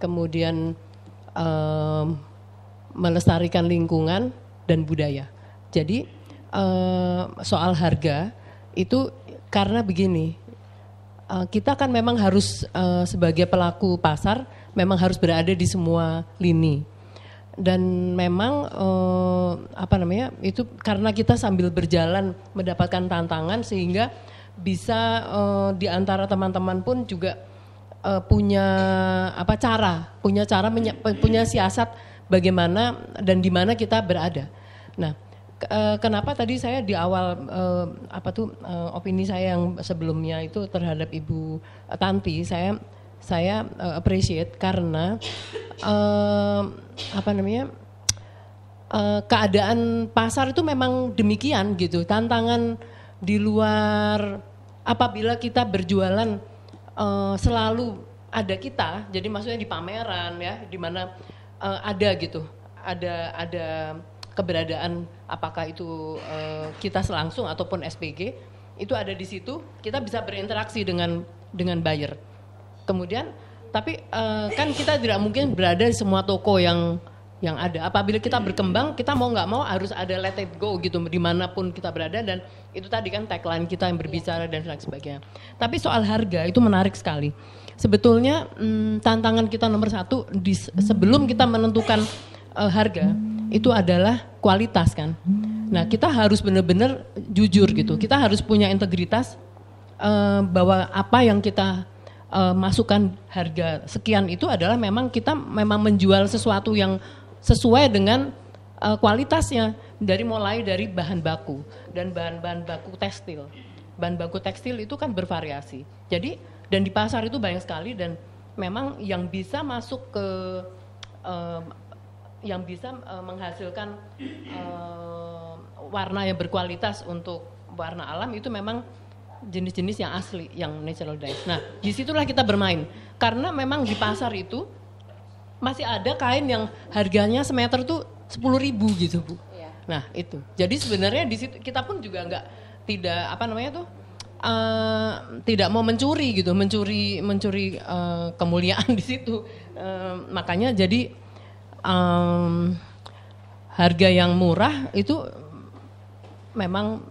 kemudian uh, melestarikan lingkungan dan budaya. Jadi uh, soal harga itu karena begini, uh, kita kan memang harus uh, sebagai pelaku pasar memang harus berada di semua lini dan memang eh, apa namanya itu karena kita sambil berjalan mendapatkan tantangan sehingga bisa eh, di antara teman-teman pun juga eh, punya apa cara punya cara punya siasat bagaimana dan di mana kita berada. Nah, eh, kenapa tadi saya di awal eh, apa tuh eh, opini saya yang sebelumnya itu terhadap Ibu Tanti saya saya uh, appreciate karena uh, apa namanya uh, keadaan pasar itu memang demikian gitu tantangan di luar apabila kita berjualan uh, selalu ada kita jadi maksudnya di pameran ya di mana uh, ada gitu ada ada keberadaan apakah itu uh, kita selangsung ataupun SPG itu ada di situ kita bisa berinteraksi dengan dengan buyer kemudian tapi uh, kan kita tidak mungkin berada di semua toko yang yang ada. Apabila kita berkembang, kita mau nggak mau harus ada let it go gitu dimanapun kita berada dan itu tadi kan tagline kita yang berbicara dan lain sebagainya. Tapi soal harga itu menarik sekali. Sebetulnya hmm, tantangan kita nomor satu di, sebelum kita menentukan uh, harga itu adalah kualitas kan. Nah kita harus benar-benar jujur gitu. Kita harus punya integritas uh, bahwa apa yang kita uh, masukan harga sekian itu adalah memang kita memang menjual sesuatu yang sesuai dengan uh, kualitasnya dari mulai dari bahan baku dan bahan-bahan baku tekstil. Bahan baku tekstil itu kan bervariasi. Jadi dan di pasar itu banyak sekali dan memang yang bisa masuk ke uh, yang bisa uh, menghasilkan uh, warna yang berkualitas untuk warna alam itu memang jenis-jenis yang asli, yang natural dyes. Nah, disitulah kita bermain. Karena memang di pasar itu masih ada kain yang harganya semeter tuh sepuluh ribu gitu bu. Iya. Nah itu. Jadi sebenarnya di situ kita pun juga nggak tidak apa namanya tuh uh, tidak mau mencuri gitu, mencuri mencuri uh, kemuliaan di situ. Uh, makanya jadi um, harga yang murah itu memang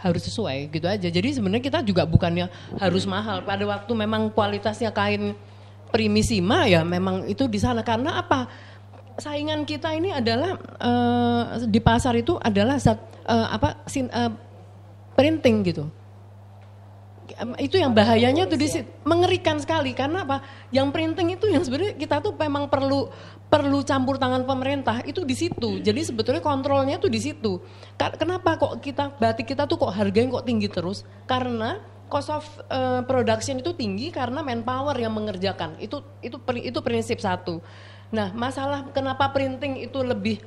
harus sesuai gitu aja. Jadi sebenarnya kita juga bukannya harus mahal. Pada waktu memang kualitasnya kain primisima ya memang itu di sana karena apa? Saingan kita ini adalah uh, di pasar itu adalah zat uh, apa sin, uh, printing gitu. Itu yang bahayanya tuh di mengerikan sekali karena apa? Yang printing itu yang sebenarnya kita tuh memang perlu perlu campur tangan pemerintah itu di situ. Iya. Jadi sebetulnya kontrolnya tuh di situ. Kenapa kok kita batik kita tuh kok harganya kok tinggi terus? Karena cost of uh, production itu tinggi karena manpower yang mengerjakan. Itu itu itu prinsip satu. Nah, masalah kenapa printing itu lebih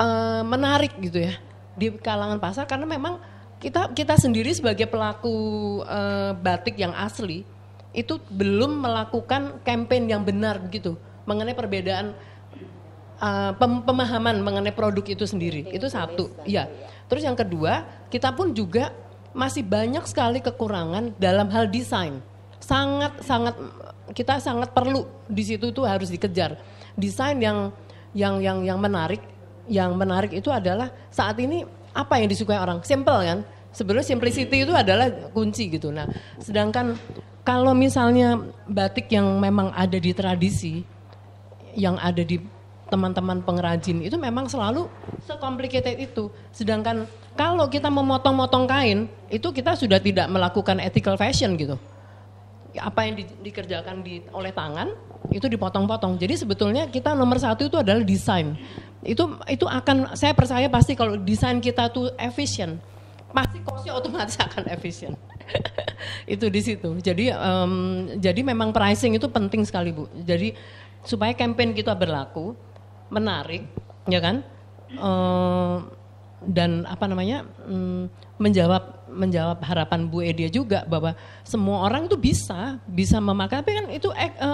uh, menarik gitu ya di kalangan pasar karena memang kita kita sendiri sebagai pelaku uh, batik yang asli itu belum melakukan campaign yang benar gitu mengenai perbedaan uh, pem pemahaman mengenai produk itu sendiri. Itu satu. Iya. ya Terus yang kedua, kita pun juga masih banyak sekali kekurangan dalam hal desain. Sangat sangat kita sangat perlu di situ itu harus dikejar. Desain yang yang yang yang menarik, yang menarik itu adalah saat ini apa yang disukai orang? Simple kan? Sebenarnya simplicity itu adalah kunci gitu. Nah, sedangkan kalau misalnya batik yang memang ada di tradisi, yang ada di teman-teman pengrajin itu memang selalu sekomplikated itu. Sedangkan kalau kita memotong-motong kain, itu kita sudah tidak melakukan ethical fashion gitu. Apa yang di, dikerjakan di, oleh tangan itu dipotong-potong. Jadi sebetulnya kita nomor satu itu adalah desain. Itu itu akan saya percaya pasti kalau desain kita tuh efisien, pasti kosnya otomatis akan efisien. itu di situ. Jadi um, jadi memang pricing itu penting sekali bu. Jadi supaya campaign kita berlaku, menarik, ya kan? e, dan apa namanya mm, menjawab menjawab harapan Bu Edia juga bahwa semua orang itu bisa bisa memakai tapi kan itu e,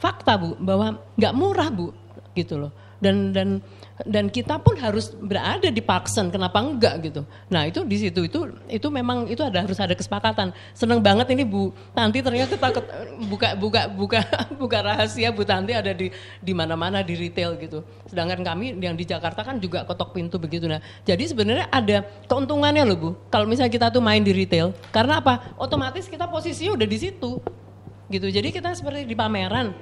fakta Bu bahwa nggak murah Bu gitu loh dan dan dan kita pun harus berada di Parkson kenapa enggak gitu nah itu di situ itu itu memang itu ada harus ada kesepakatan seneng banget ini Bu Tanti ternyata takut buka buka buka buka rahasia Bu Tanti ada di di mana-mana di retail gitu sedangkan kami yang di Jakarta kan juga ketok pintu begitu nah jadi sebenarnya ada keuntungannya loh Bu kalau misalnya kita tuh main di retail karena apa otomatis kita posisinya udah di situ gitu jadi kita seperti di pameran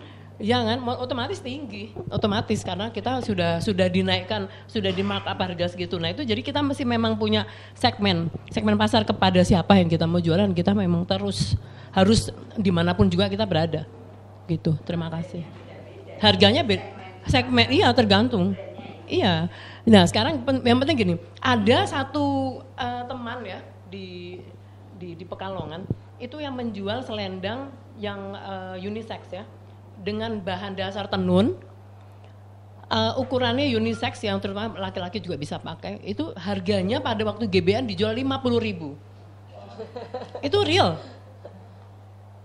Jangan, iya otomatis tinggi, otomatis karena kita sudah sudah dinaikkan, sudah di markup harga segitu. Nah itu jadi kita masih memang punya segmen, segmen pasar kepada siapa yang kita mau jualan. Kita memang terus harus dimanapun juga kita berada, gitu. Terima kasih. Harganya beda, segmen, iya tergantung. Iya. Nah sekarang yang penting gini, ada satu uh, teman ya di di, di Pekalongan itu yang menjual selendang yang uh, unisex ya dengan bahan dasar tenun uh, ukurannya unisex yang terutama laki-laki juga bisa pakai itu harganya pada waktu GBN dijual 50 ribu itu real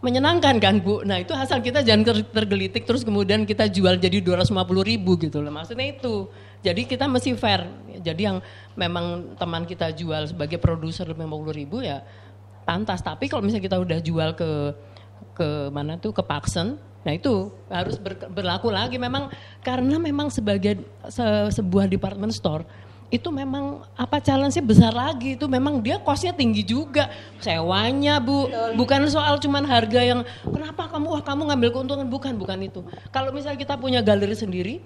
menyenangkan kan Bu nah itu hasil kita jangan tergelitik terus kemudian kita jual jadi 250 ribu gitu loh maksudnya itu jadi kita masih fair jadi yang memang teman kita jual sebagai produser 50 ribu ya pantas tapi kalau misalnya kita udah jual ke ke mana tuh ke Paksen. Nah itu harus ber, berlaku lagi memang karena memang sebagai se, sebuah department store itu memang apa challenge-nya besar lagi itu memang dia kosnya tinggi juga sewanya bu bukan soal cuman harga yang kenapa kamu wah kamu ngambil keuntungan bukan bukan itu kalau misalnya kita punya galeri sendiri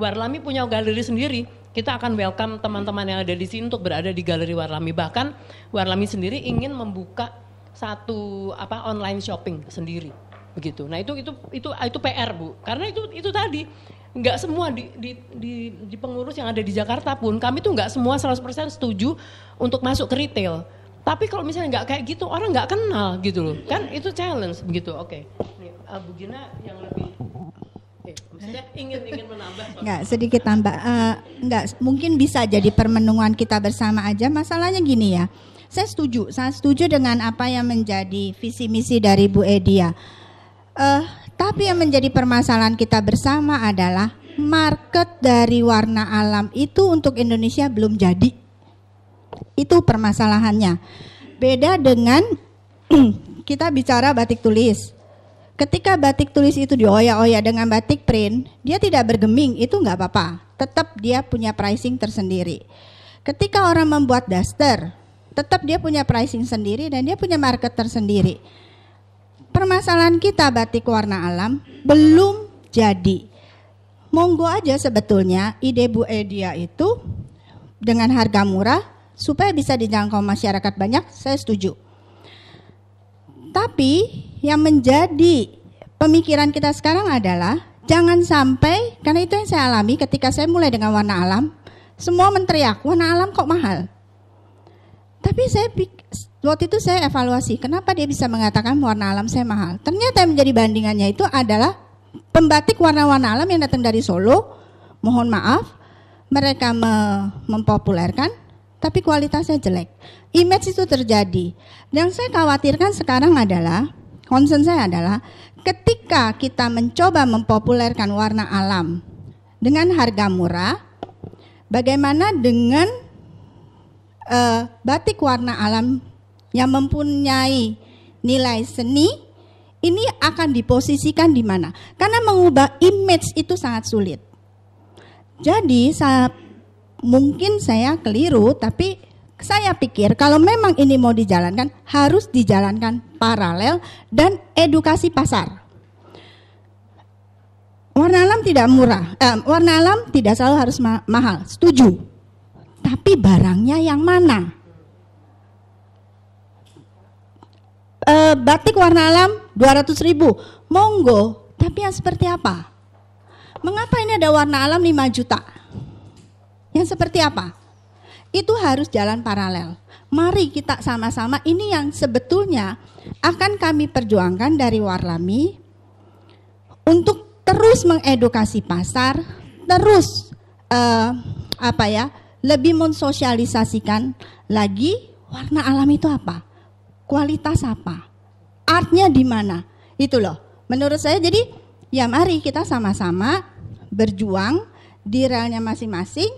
Warlami punya galeri sendiri kita akan welcome teman-teman yang ada di sini untuk berada di galeri Warlami bahkan Warlami sendiri ingin membuka satu apa online shopping sendiri begitu. Nah itu itu itu ah, itu PR bu, karena itu itu tadi nggak semua di, di, di, di pengurus yang ada di Jakarta pun kami tuh nggak semua 100% setuju untuk masuk ke retail. Tapi kalau misalnya nggak kayak gitu orang nggak kenal gitu loh, kan iya. itu challenge begitu. Oke, okay. Ah, bu Gina yang lebih eh, ingin ingin nggak sedikit tambah uh, nggak mungkin bisa jadi permenungan kita bersama aja masalahnya gini ya saya setuju, saya setuju dengan apa yang menjadi visi misi dari Bu Edia. Uh, tapi yang menjadi permasalahan kita bersama adalah market dari warna alam itu untuk Indonesia belum jadi. Itu permasalahannya. Beda dengan kita bicara batik tulis. Ketika batik tulis itu dioya oya dengan batik print, dia tidak bergeming, itu nggak apa-apa. Tetap dia punya pricing tersendiri. Ketika orang membuat daster, Tetap dia punya pricing sendiri dan dia punya market tersendiri. Permasalahan kita batik warna alam belum jadi. Monggo aja sebetulnya ide Bu Edia itu dengan harga murah supaya bisa dijangkau masyarakat banyak, saya setuju. Tapi yang menjadi pemikiran kita sekarang adalah jangan sampai karena itu yang saya alami ketika saya mulai dengan warna alam, semua menteriak warna alam kok mahal. Tapi saya waktu itu saya evaluasi, kenapa dia bisa mengatakan warna alam saya mahal? Ternyata yang menjadi bandingannya itu adalah pembatik warna-warna alam yang datang dari Solo. Mohon maaf, mereka me mempopulerkan, tapi kualitasnya jelek. Image itu terjadi. Yang saya khawatirkan sekarang adalah, concern saya adalah, ketika kita mencoba mempopulerkan warna alam dengan harga murah, bagaimana dengan uh, batik warna alam yang mempunyai nilai seni ini akan diposisikan di mana? Karena mengubah image itu sangat sulit. Jadi saya, mungkin saya keliru, tapi saya pikir kalau memang ini mau dijalankan harus dijalankan paralel dan edukasi pasar. Warna alam tidak murah, eh, warna alam tidak selalu harus ma mahal. Setuju tapi barangnya yang mana? E, batik warna alam 200 ribu, monggo, tapi yang seperti apa? Mengapa ini ada warna alam 5 juta? Yang seperti apa? Itu harus jalan paralel. Mari kita sama-sama ini yang sebetulnya akan kami perjuangkan dari Warlami untuk terus mengedukasi pasar, terus uh, apa ya lebih mensosialisasikan lagi warna alam itu apa, kualitas apa, artnya di mana, itu loh. Menurut saya jadi ya mari kita sama-sama berjuang di realnya masing-masing,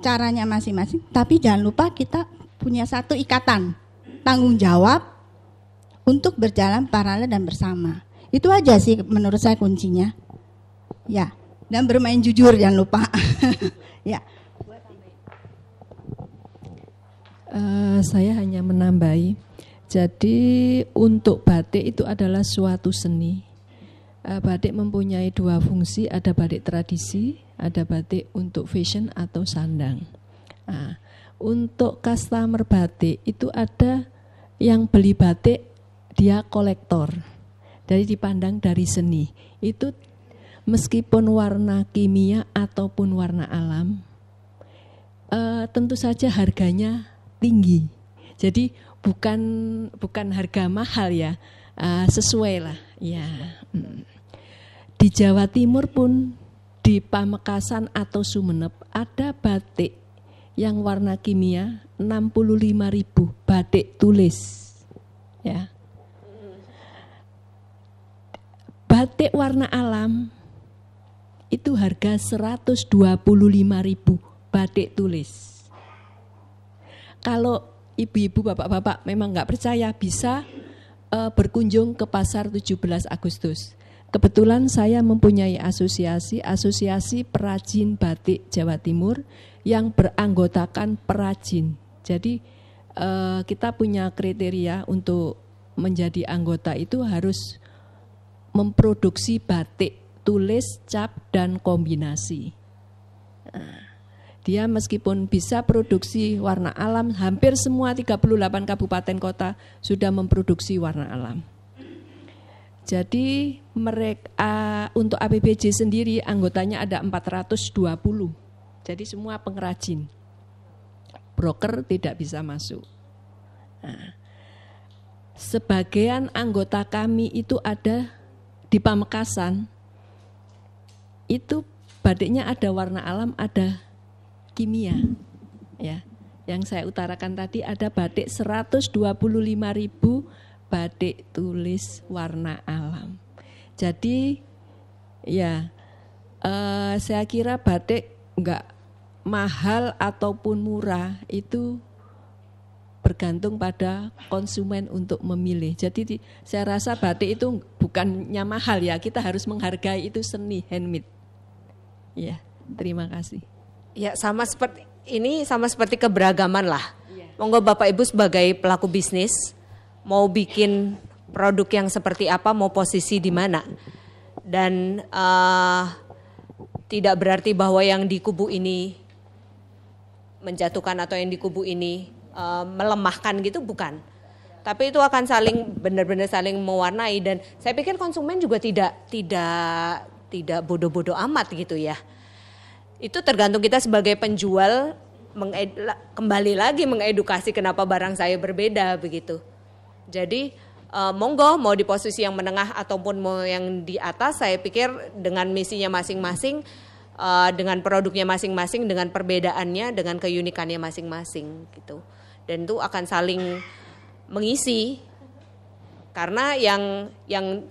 caranya masing-masing, tapi jangan lupa kita punya satu ikatan tanggung jawab untuk berjalan paralel dan bersama. Itu aja sih menurut saya kuncinya. Ya, dan bermain jujur jangan lupa. ya. Eh, saya hanya menambahi. Jadi untuk batik itu adalah suatu seni. Uh, batik mempunyai dua fungsi, ada batik tradisi, ada batik untuk fashion atau sandang. Nah, untuk customer batik itu ada yang beli batik dia kolektor. Jadi dipandang dari seni. Itu meskipun warna kimia ataupun warna alam, uh, tentu saja harganya tinggi. Jadi bukan bukan harga mahal ya, uh, sesuai lah. Ya. Mm. Di Jawa Timur pun di Pamekasan atau Sumeneb ada batik yang warna kimia 65.000 batik tulis. Ya. Batik warna alam itu harga 125.000 batik tulis kalau ibu-ibu, bapak-bapak memang nggak percaya bisa uh, berkunjung ke pasar 17 Agustus. Kebetulan saya mempunyai asosiasi, asosiasi perajin batik Jawa Timur yang beranggotakan perajin. Jadi uh, kita punya kriteria untuk menjadi anggota itu harus memproduksi batik tulis, cap, dan kombinasi. Nah. Dia meskipun bisa produksi warna alam, hampir semua 38 kabupaten kota sudah memproduksi warna alam. Jadi mereka untuk APBJ sendiri anggotanya ada 420. Jadi semua pengrajin. Broker tidak bisa masuk. Nah, sebagian anggota kami itu ada di Pamekasan. Itu badiknya ada warna alam, ada kimia. Ya, yang saya utarakan tadi ada batik 125.000 batik tulis warna alam. Jadi ya eh, saya kira batik enggak mahal ataupun murah itu bergantung pada konsumen untuk memilih. Jadi saya rasa batik itu bukannya mahal ya, kita harus menghargai itu seni handmade. Ya, terima kasih. Ya sama seperti ini sama seperti keberagaman lah. Ya. Monggo Bapak Ibu sebagai pelaku bisnis mau bikin produk yang seperti apa, mau posisi di mana. Dan uh, tidak berarti bahwa yang di kubu ini menjatuhkan atau yang di kubu ini uh, melemahkan gitu bukan. Tapi itu akan saling benar-benar saling mewarnai dan saya pikir konsumen juga tidak tidak tidak bodoh-bodoh amat gitu ya itu tergantung kita sebagai penjual kembali lagi mengedukasi kenapa barang saya berbeda begitu. Jadi uh, monggo mau di posisi yang menengah ataupun mau yang di atas saya pikir dengan misinya masing-masing uh, dengan produknya masing-masing dengan perbedaannya dengan keunikannya masing-masing gitu. Dan itu akan saling mengisi karena yang yang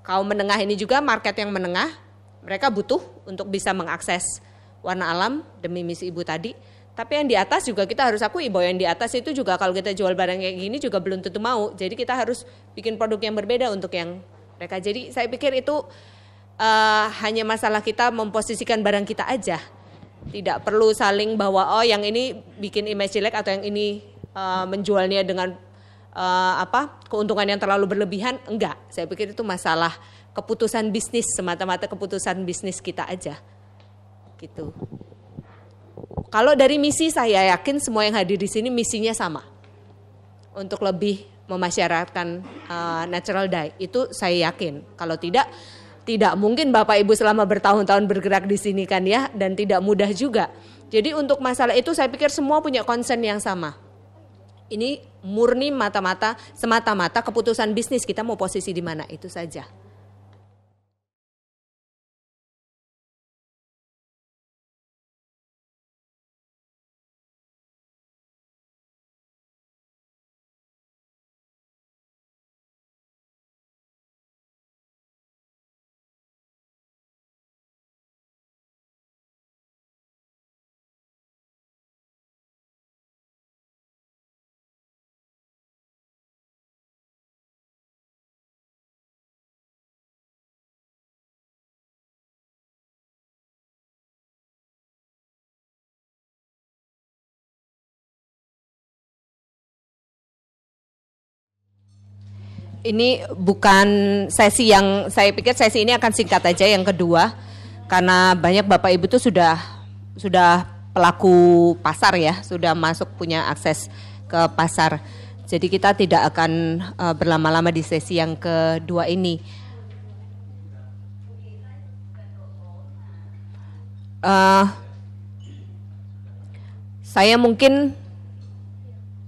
kaum menengah ini juga market yang menengah mereka butuh untuk bisa mengakses warna alam demi misi ibu tadi. Tapi yang di atas juga kita harus akui bahwa yang di atas itu juga kalau kita jual barang kayak gini juga belum tentu mau. Jadi kita harus bikin produk yang berbeda untuk yang mereka. Jadi saya pikir itu uh, hanya masalah kita memposisikan barang kita aja. Tidak perlu saling bahwa oh yang ini bikin image jelek atau yang ini uh, menjualnya dengan uh, apa keuntungan yang terlalu berlebihan. Enggak, saya pikir itu masalah keputusan bisnis semata-mata keputusan bisnis kita aja gitu kalau dari misi saya yakin semua yang hadir di sini misinya sama untuk lebih memasyarakatkan uh, eh, natural dye itu saya yakin kalau tidak tidak mungkin Bapak Ibu selama bertahun-tahun bergerak di sini kan ya dan tidak mudah juga jadi untuk masalah itu saya pikir semua punya concern yang sama ini murni mata-mata semata-mata keputusan bisnis kita mau posisi di mana itu saja ini bukan sesi yang saya pikir sesi ini akan singkat aja yang kedua karena banyak bapak ibu tuh sudah sudah pelaku pasar ya sudah masuk punya akses ke pasar jadi kita tidak akan uh, berlama-lama di sesi yang kedua ini uh, saya mungkin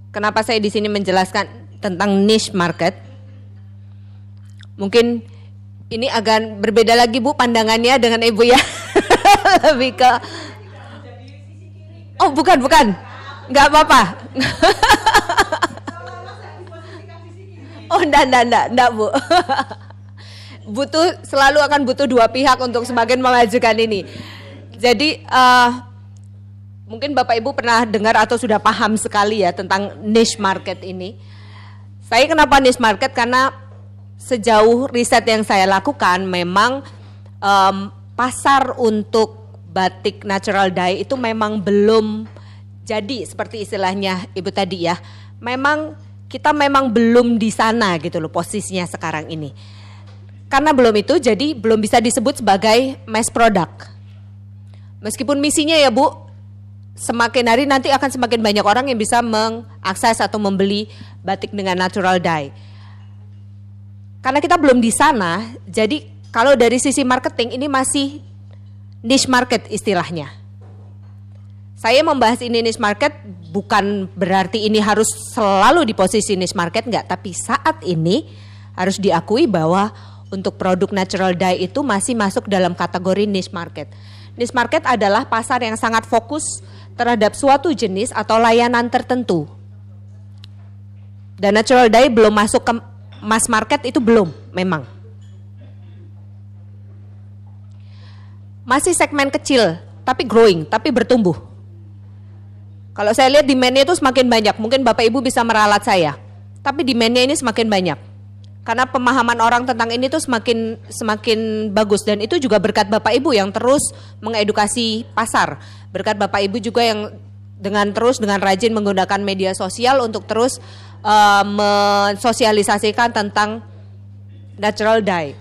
kenapa saya di sini menjelaskan tentang niche market Mungkin ini agak berbeda lagi Bu pandangannya dengan Ibu ya. Lebih ke Oh, bukan, bukan. nggak apa-apa. oh, ndak ndak ndak enggak Bu. butuh selalu akan butuh dua pihak untuk semakin memajukan ini. Jadi uh, mungkin Bapak Ibu pernah dengar atau sudah paham sekali ya tentang niche market ini. Saya kenapa niche market karena sejauh riset yang saya lakukan memang um, pasar untuk batik natural dye itu memang belum jadi seperti istilahnya ibu tadi ya. Memang kita memang belum di sana gitu loh posisinya sekarang ini. Karena belum itu jadi belum bisa disebut sebagai mass product. Meskipun misinya ya Bu, semakin hari nanti akan semakin banyak orang yang bisa mengakses atau membeli batik dengan natural dye karena kita belum di sana, jadi kalau dari sisi marketing ini masih niche market istilahnya. Saya membahas ini niche market bukan berarti ini harus selalu di posisi niche market enggak, tapi saat ini harus diakui bahwa untuk produk natural dye itu masih masuk dalam kategori niche market. Niche market adalah pasar yang sangat fokus terhadap suatu jenis atau layanan tertentu. Dan natural dye belum masuk ke mass market itu belum memang. Masih segmen kecil, tapi growing, tapi bertumbuh. Kalau saya lihat demandnya itu semakin banyak, mungkin Bapak Ibu bisa meralat saya. Tapi demandnya ini semakin banyak. Karena pemahaman orang tentang ini tuh semakin semakin bagus dan itu juga berkat Bapak Ibu yang terus mengedukasi pasar. Berkat Bapak Ibu juga yang dengan terus dengan rajin menggunakan media sosial untuk terus uh, mensosialisasikan tentang natural diet.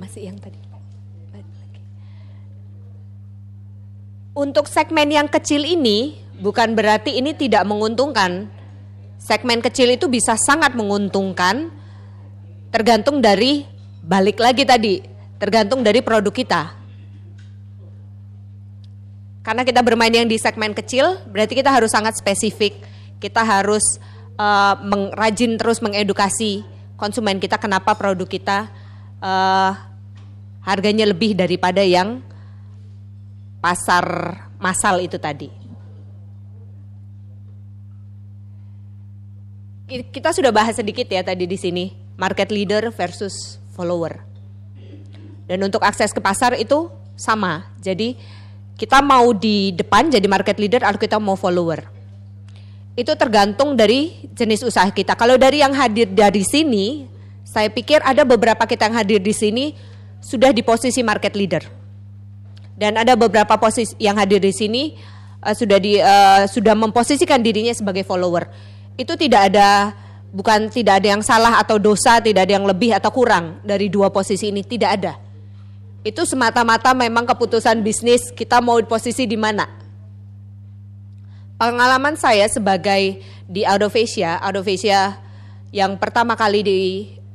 Masih yang tadi. Untuk segmen yang kecil ini bukan berarti ini tidak menguntungkan. Segmen kecil itu bisa sangat menguntungkan tergantung dari balik lagi tadi, tergantung dari produk kita. Karena kita bermain yang di segmen kecil, berarti kita harus sangat spesifik kita harus uh, rajin terus mengedukasi konsumen kita kenapa produk kita uh, harganya lebih daripada yang pasar masal itu tadi. Kita sudah bahas sedikit ya tadi di sini market leader versus follower. Dan untuk akses ke pasar itu sama. Jadi kita mau di depan jadi market leader atau kita mau follower itu tergantung dari jenis usaha kita. Kalau dari yang hadir dari sini, saya pikir ada beberapa kita yang hadir di sini sudah di posisi market leader. Dan ada beberapa posisi yang hadir di sini uh, sudah di uh, sudah memposisikan dirinya sebagai follower. Itu tidak ada bukan tidak ada yang salah atau dosa, tidak ada yang lebih atau kurang dari dua posisi ini, tidak ada. Itu semata-mata memang keputusan bisnis kita mau di posisi di mana pengalaman saya sebagai di Audovesia, Audovesia yang pertama kali di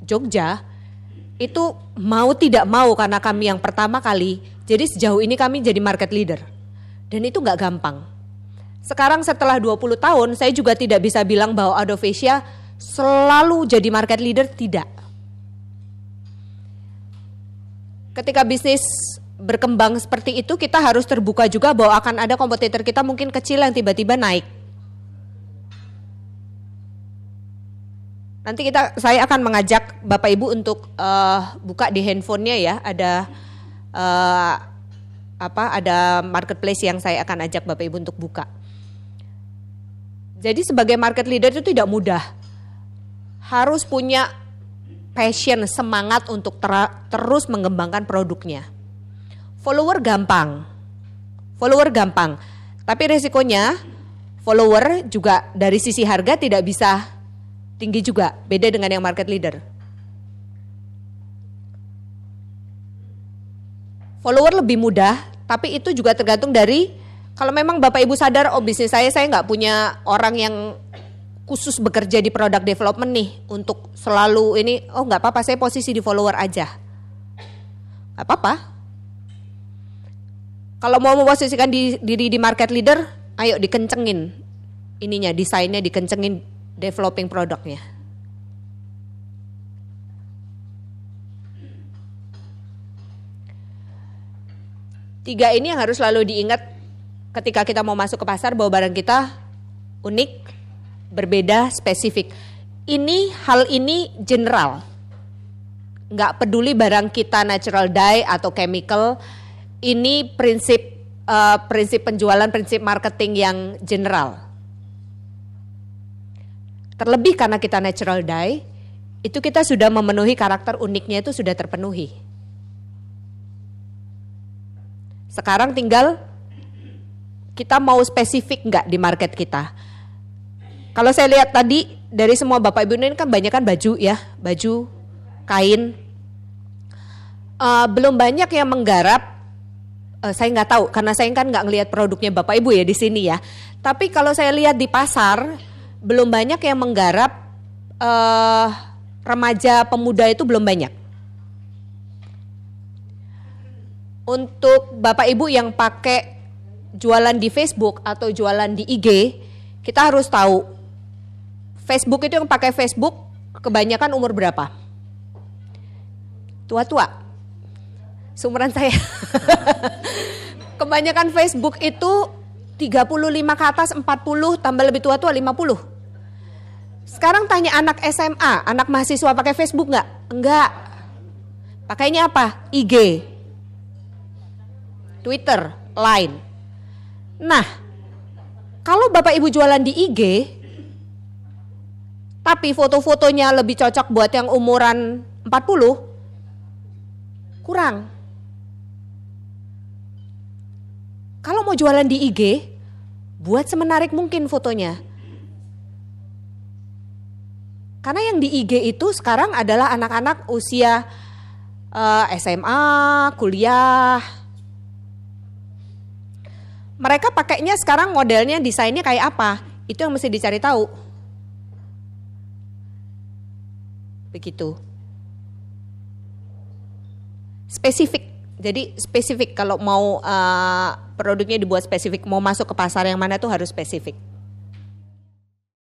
Jogja itu mau tidak mau karena kami yang pertama kali. Jadi sejauh ini kami jadi market leader. Dan itu nggak gampang. Sekarang setelah 20 tahun saya juga tidak bisa bilang bahwa Audofasia selalu jadi market leader tidak. Ketika bisnis berkembang seperti itu kita harus terbuka juga bahwa akan ada kompetitor kita mungkin kecil yang tiba-tiba naik. Nanti kita saya akan mengajak Bapak Ibu untuk uh, buka di handphonenya ya ada uh, apa ada marketplace yang saya akan ajak Bapak Ibu untuk buka. Jadi sebagai market leader itu tidak mudah. Harus punya passion, semangat untuk ter terus mengembangkan produknya follower gampang. Follower gampang. Tapi resikonya follower juga dari sisi harga tidak bisa tinggi juga, beda dengan yang market leader. Follower lebih mudah, tapi itu juga tergantung dari kalau memang Bapak Ibu sadar, oh bisnis saya saya nggak punya orang yang khusus bekerja di product development nih untuk selalu ini, oh nggak apa-apa saya posisi di follower aja. Nggak apa-apa, kalau mau memposisikan diri di, di market leader, ayo dikencengin ininya, desainnya dikencengin developing produknya. Tiga ini yang harus selalu diingat ketika kita mau masuk ke pasar bahwa barang kita unik, berbeda, spesifik. Ini hal ini general. Nggak peduli barang kita natural dye atau chemical, ini prinsip uh, prinsip penjualan, prinsip marketing yang general. Terlebih karena kita natural dye, itu kita sudah memenuhi karakter uniknya itu sudah terpenuhi. Sekarang tinggal kita mau spesifik nggak di market kita. Kalau saya lihat tadi dari semua bapak ibu ini kan banyak kan baju ya, baju, kain. Uh, belum banyak yang menggarap uh, saya nggak tahu karena saya kan nggak ngelihat produknya bapak ibu ya di sini ya. Tapi kalau saya lihat di pasar belum banyak yang menggarap uh, remaja pemuda itu belum banyak. Untuk bapak ibu yang pakai jualan di Facebook atau jualan di IG, kita harus tahu Facebook itu yang pakai Facebook kebanyakan umur berapa? Tua-tua Sumuran saya. Kebanyakan Facebook itu 35 ke atas 40, tambah lebih tua-tua 50. Sekarang tanya anak SMA, anak mahasiswa pakai Facebook nggak? Enggak. Pakainya apa? IG, Twitter, Line. Nah, kalau bapak ibu jualan di IG, tapi foto-fotonya lebih cocok buat yang umuran 40, kurang. kalau mau jualan di IG, buat semenarik mungkin fotonya. Karena yang di IG itu sekarang adalah anak-anak usia uh, eh, SMA, kuliah. Mereka pakainya sekarang modelnya desainnya kayak apa? Itu yang mesti dicari tahu. Begitu. Spesifik jadi spesifik kalau mau uh, produknya dibuat spesifik, mau masuk ke pasar yang mana itu harus spesifik.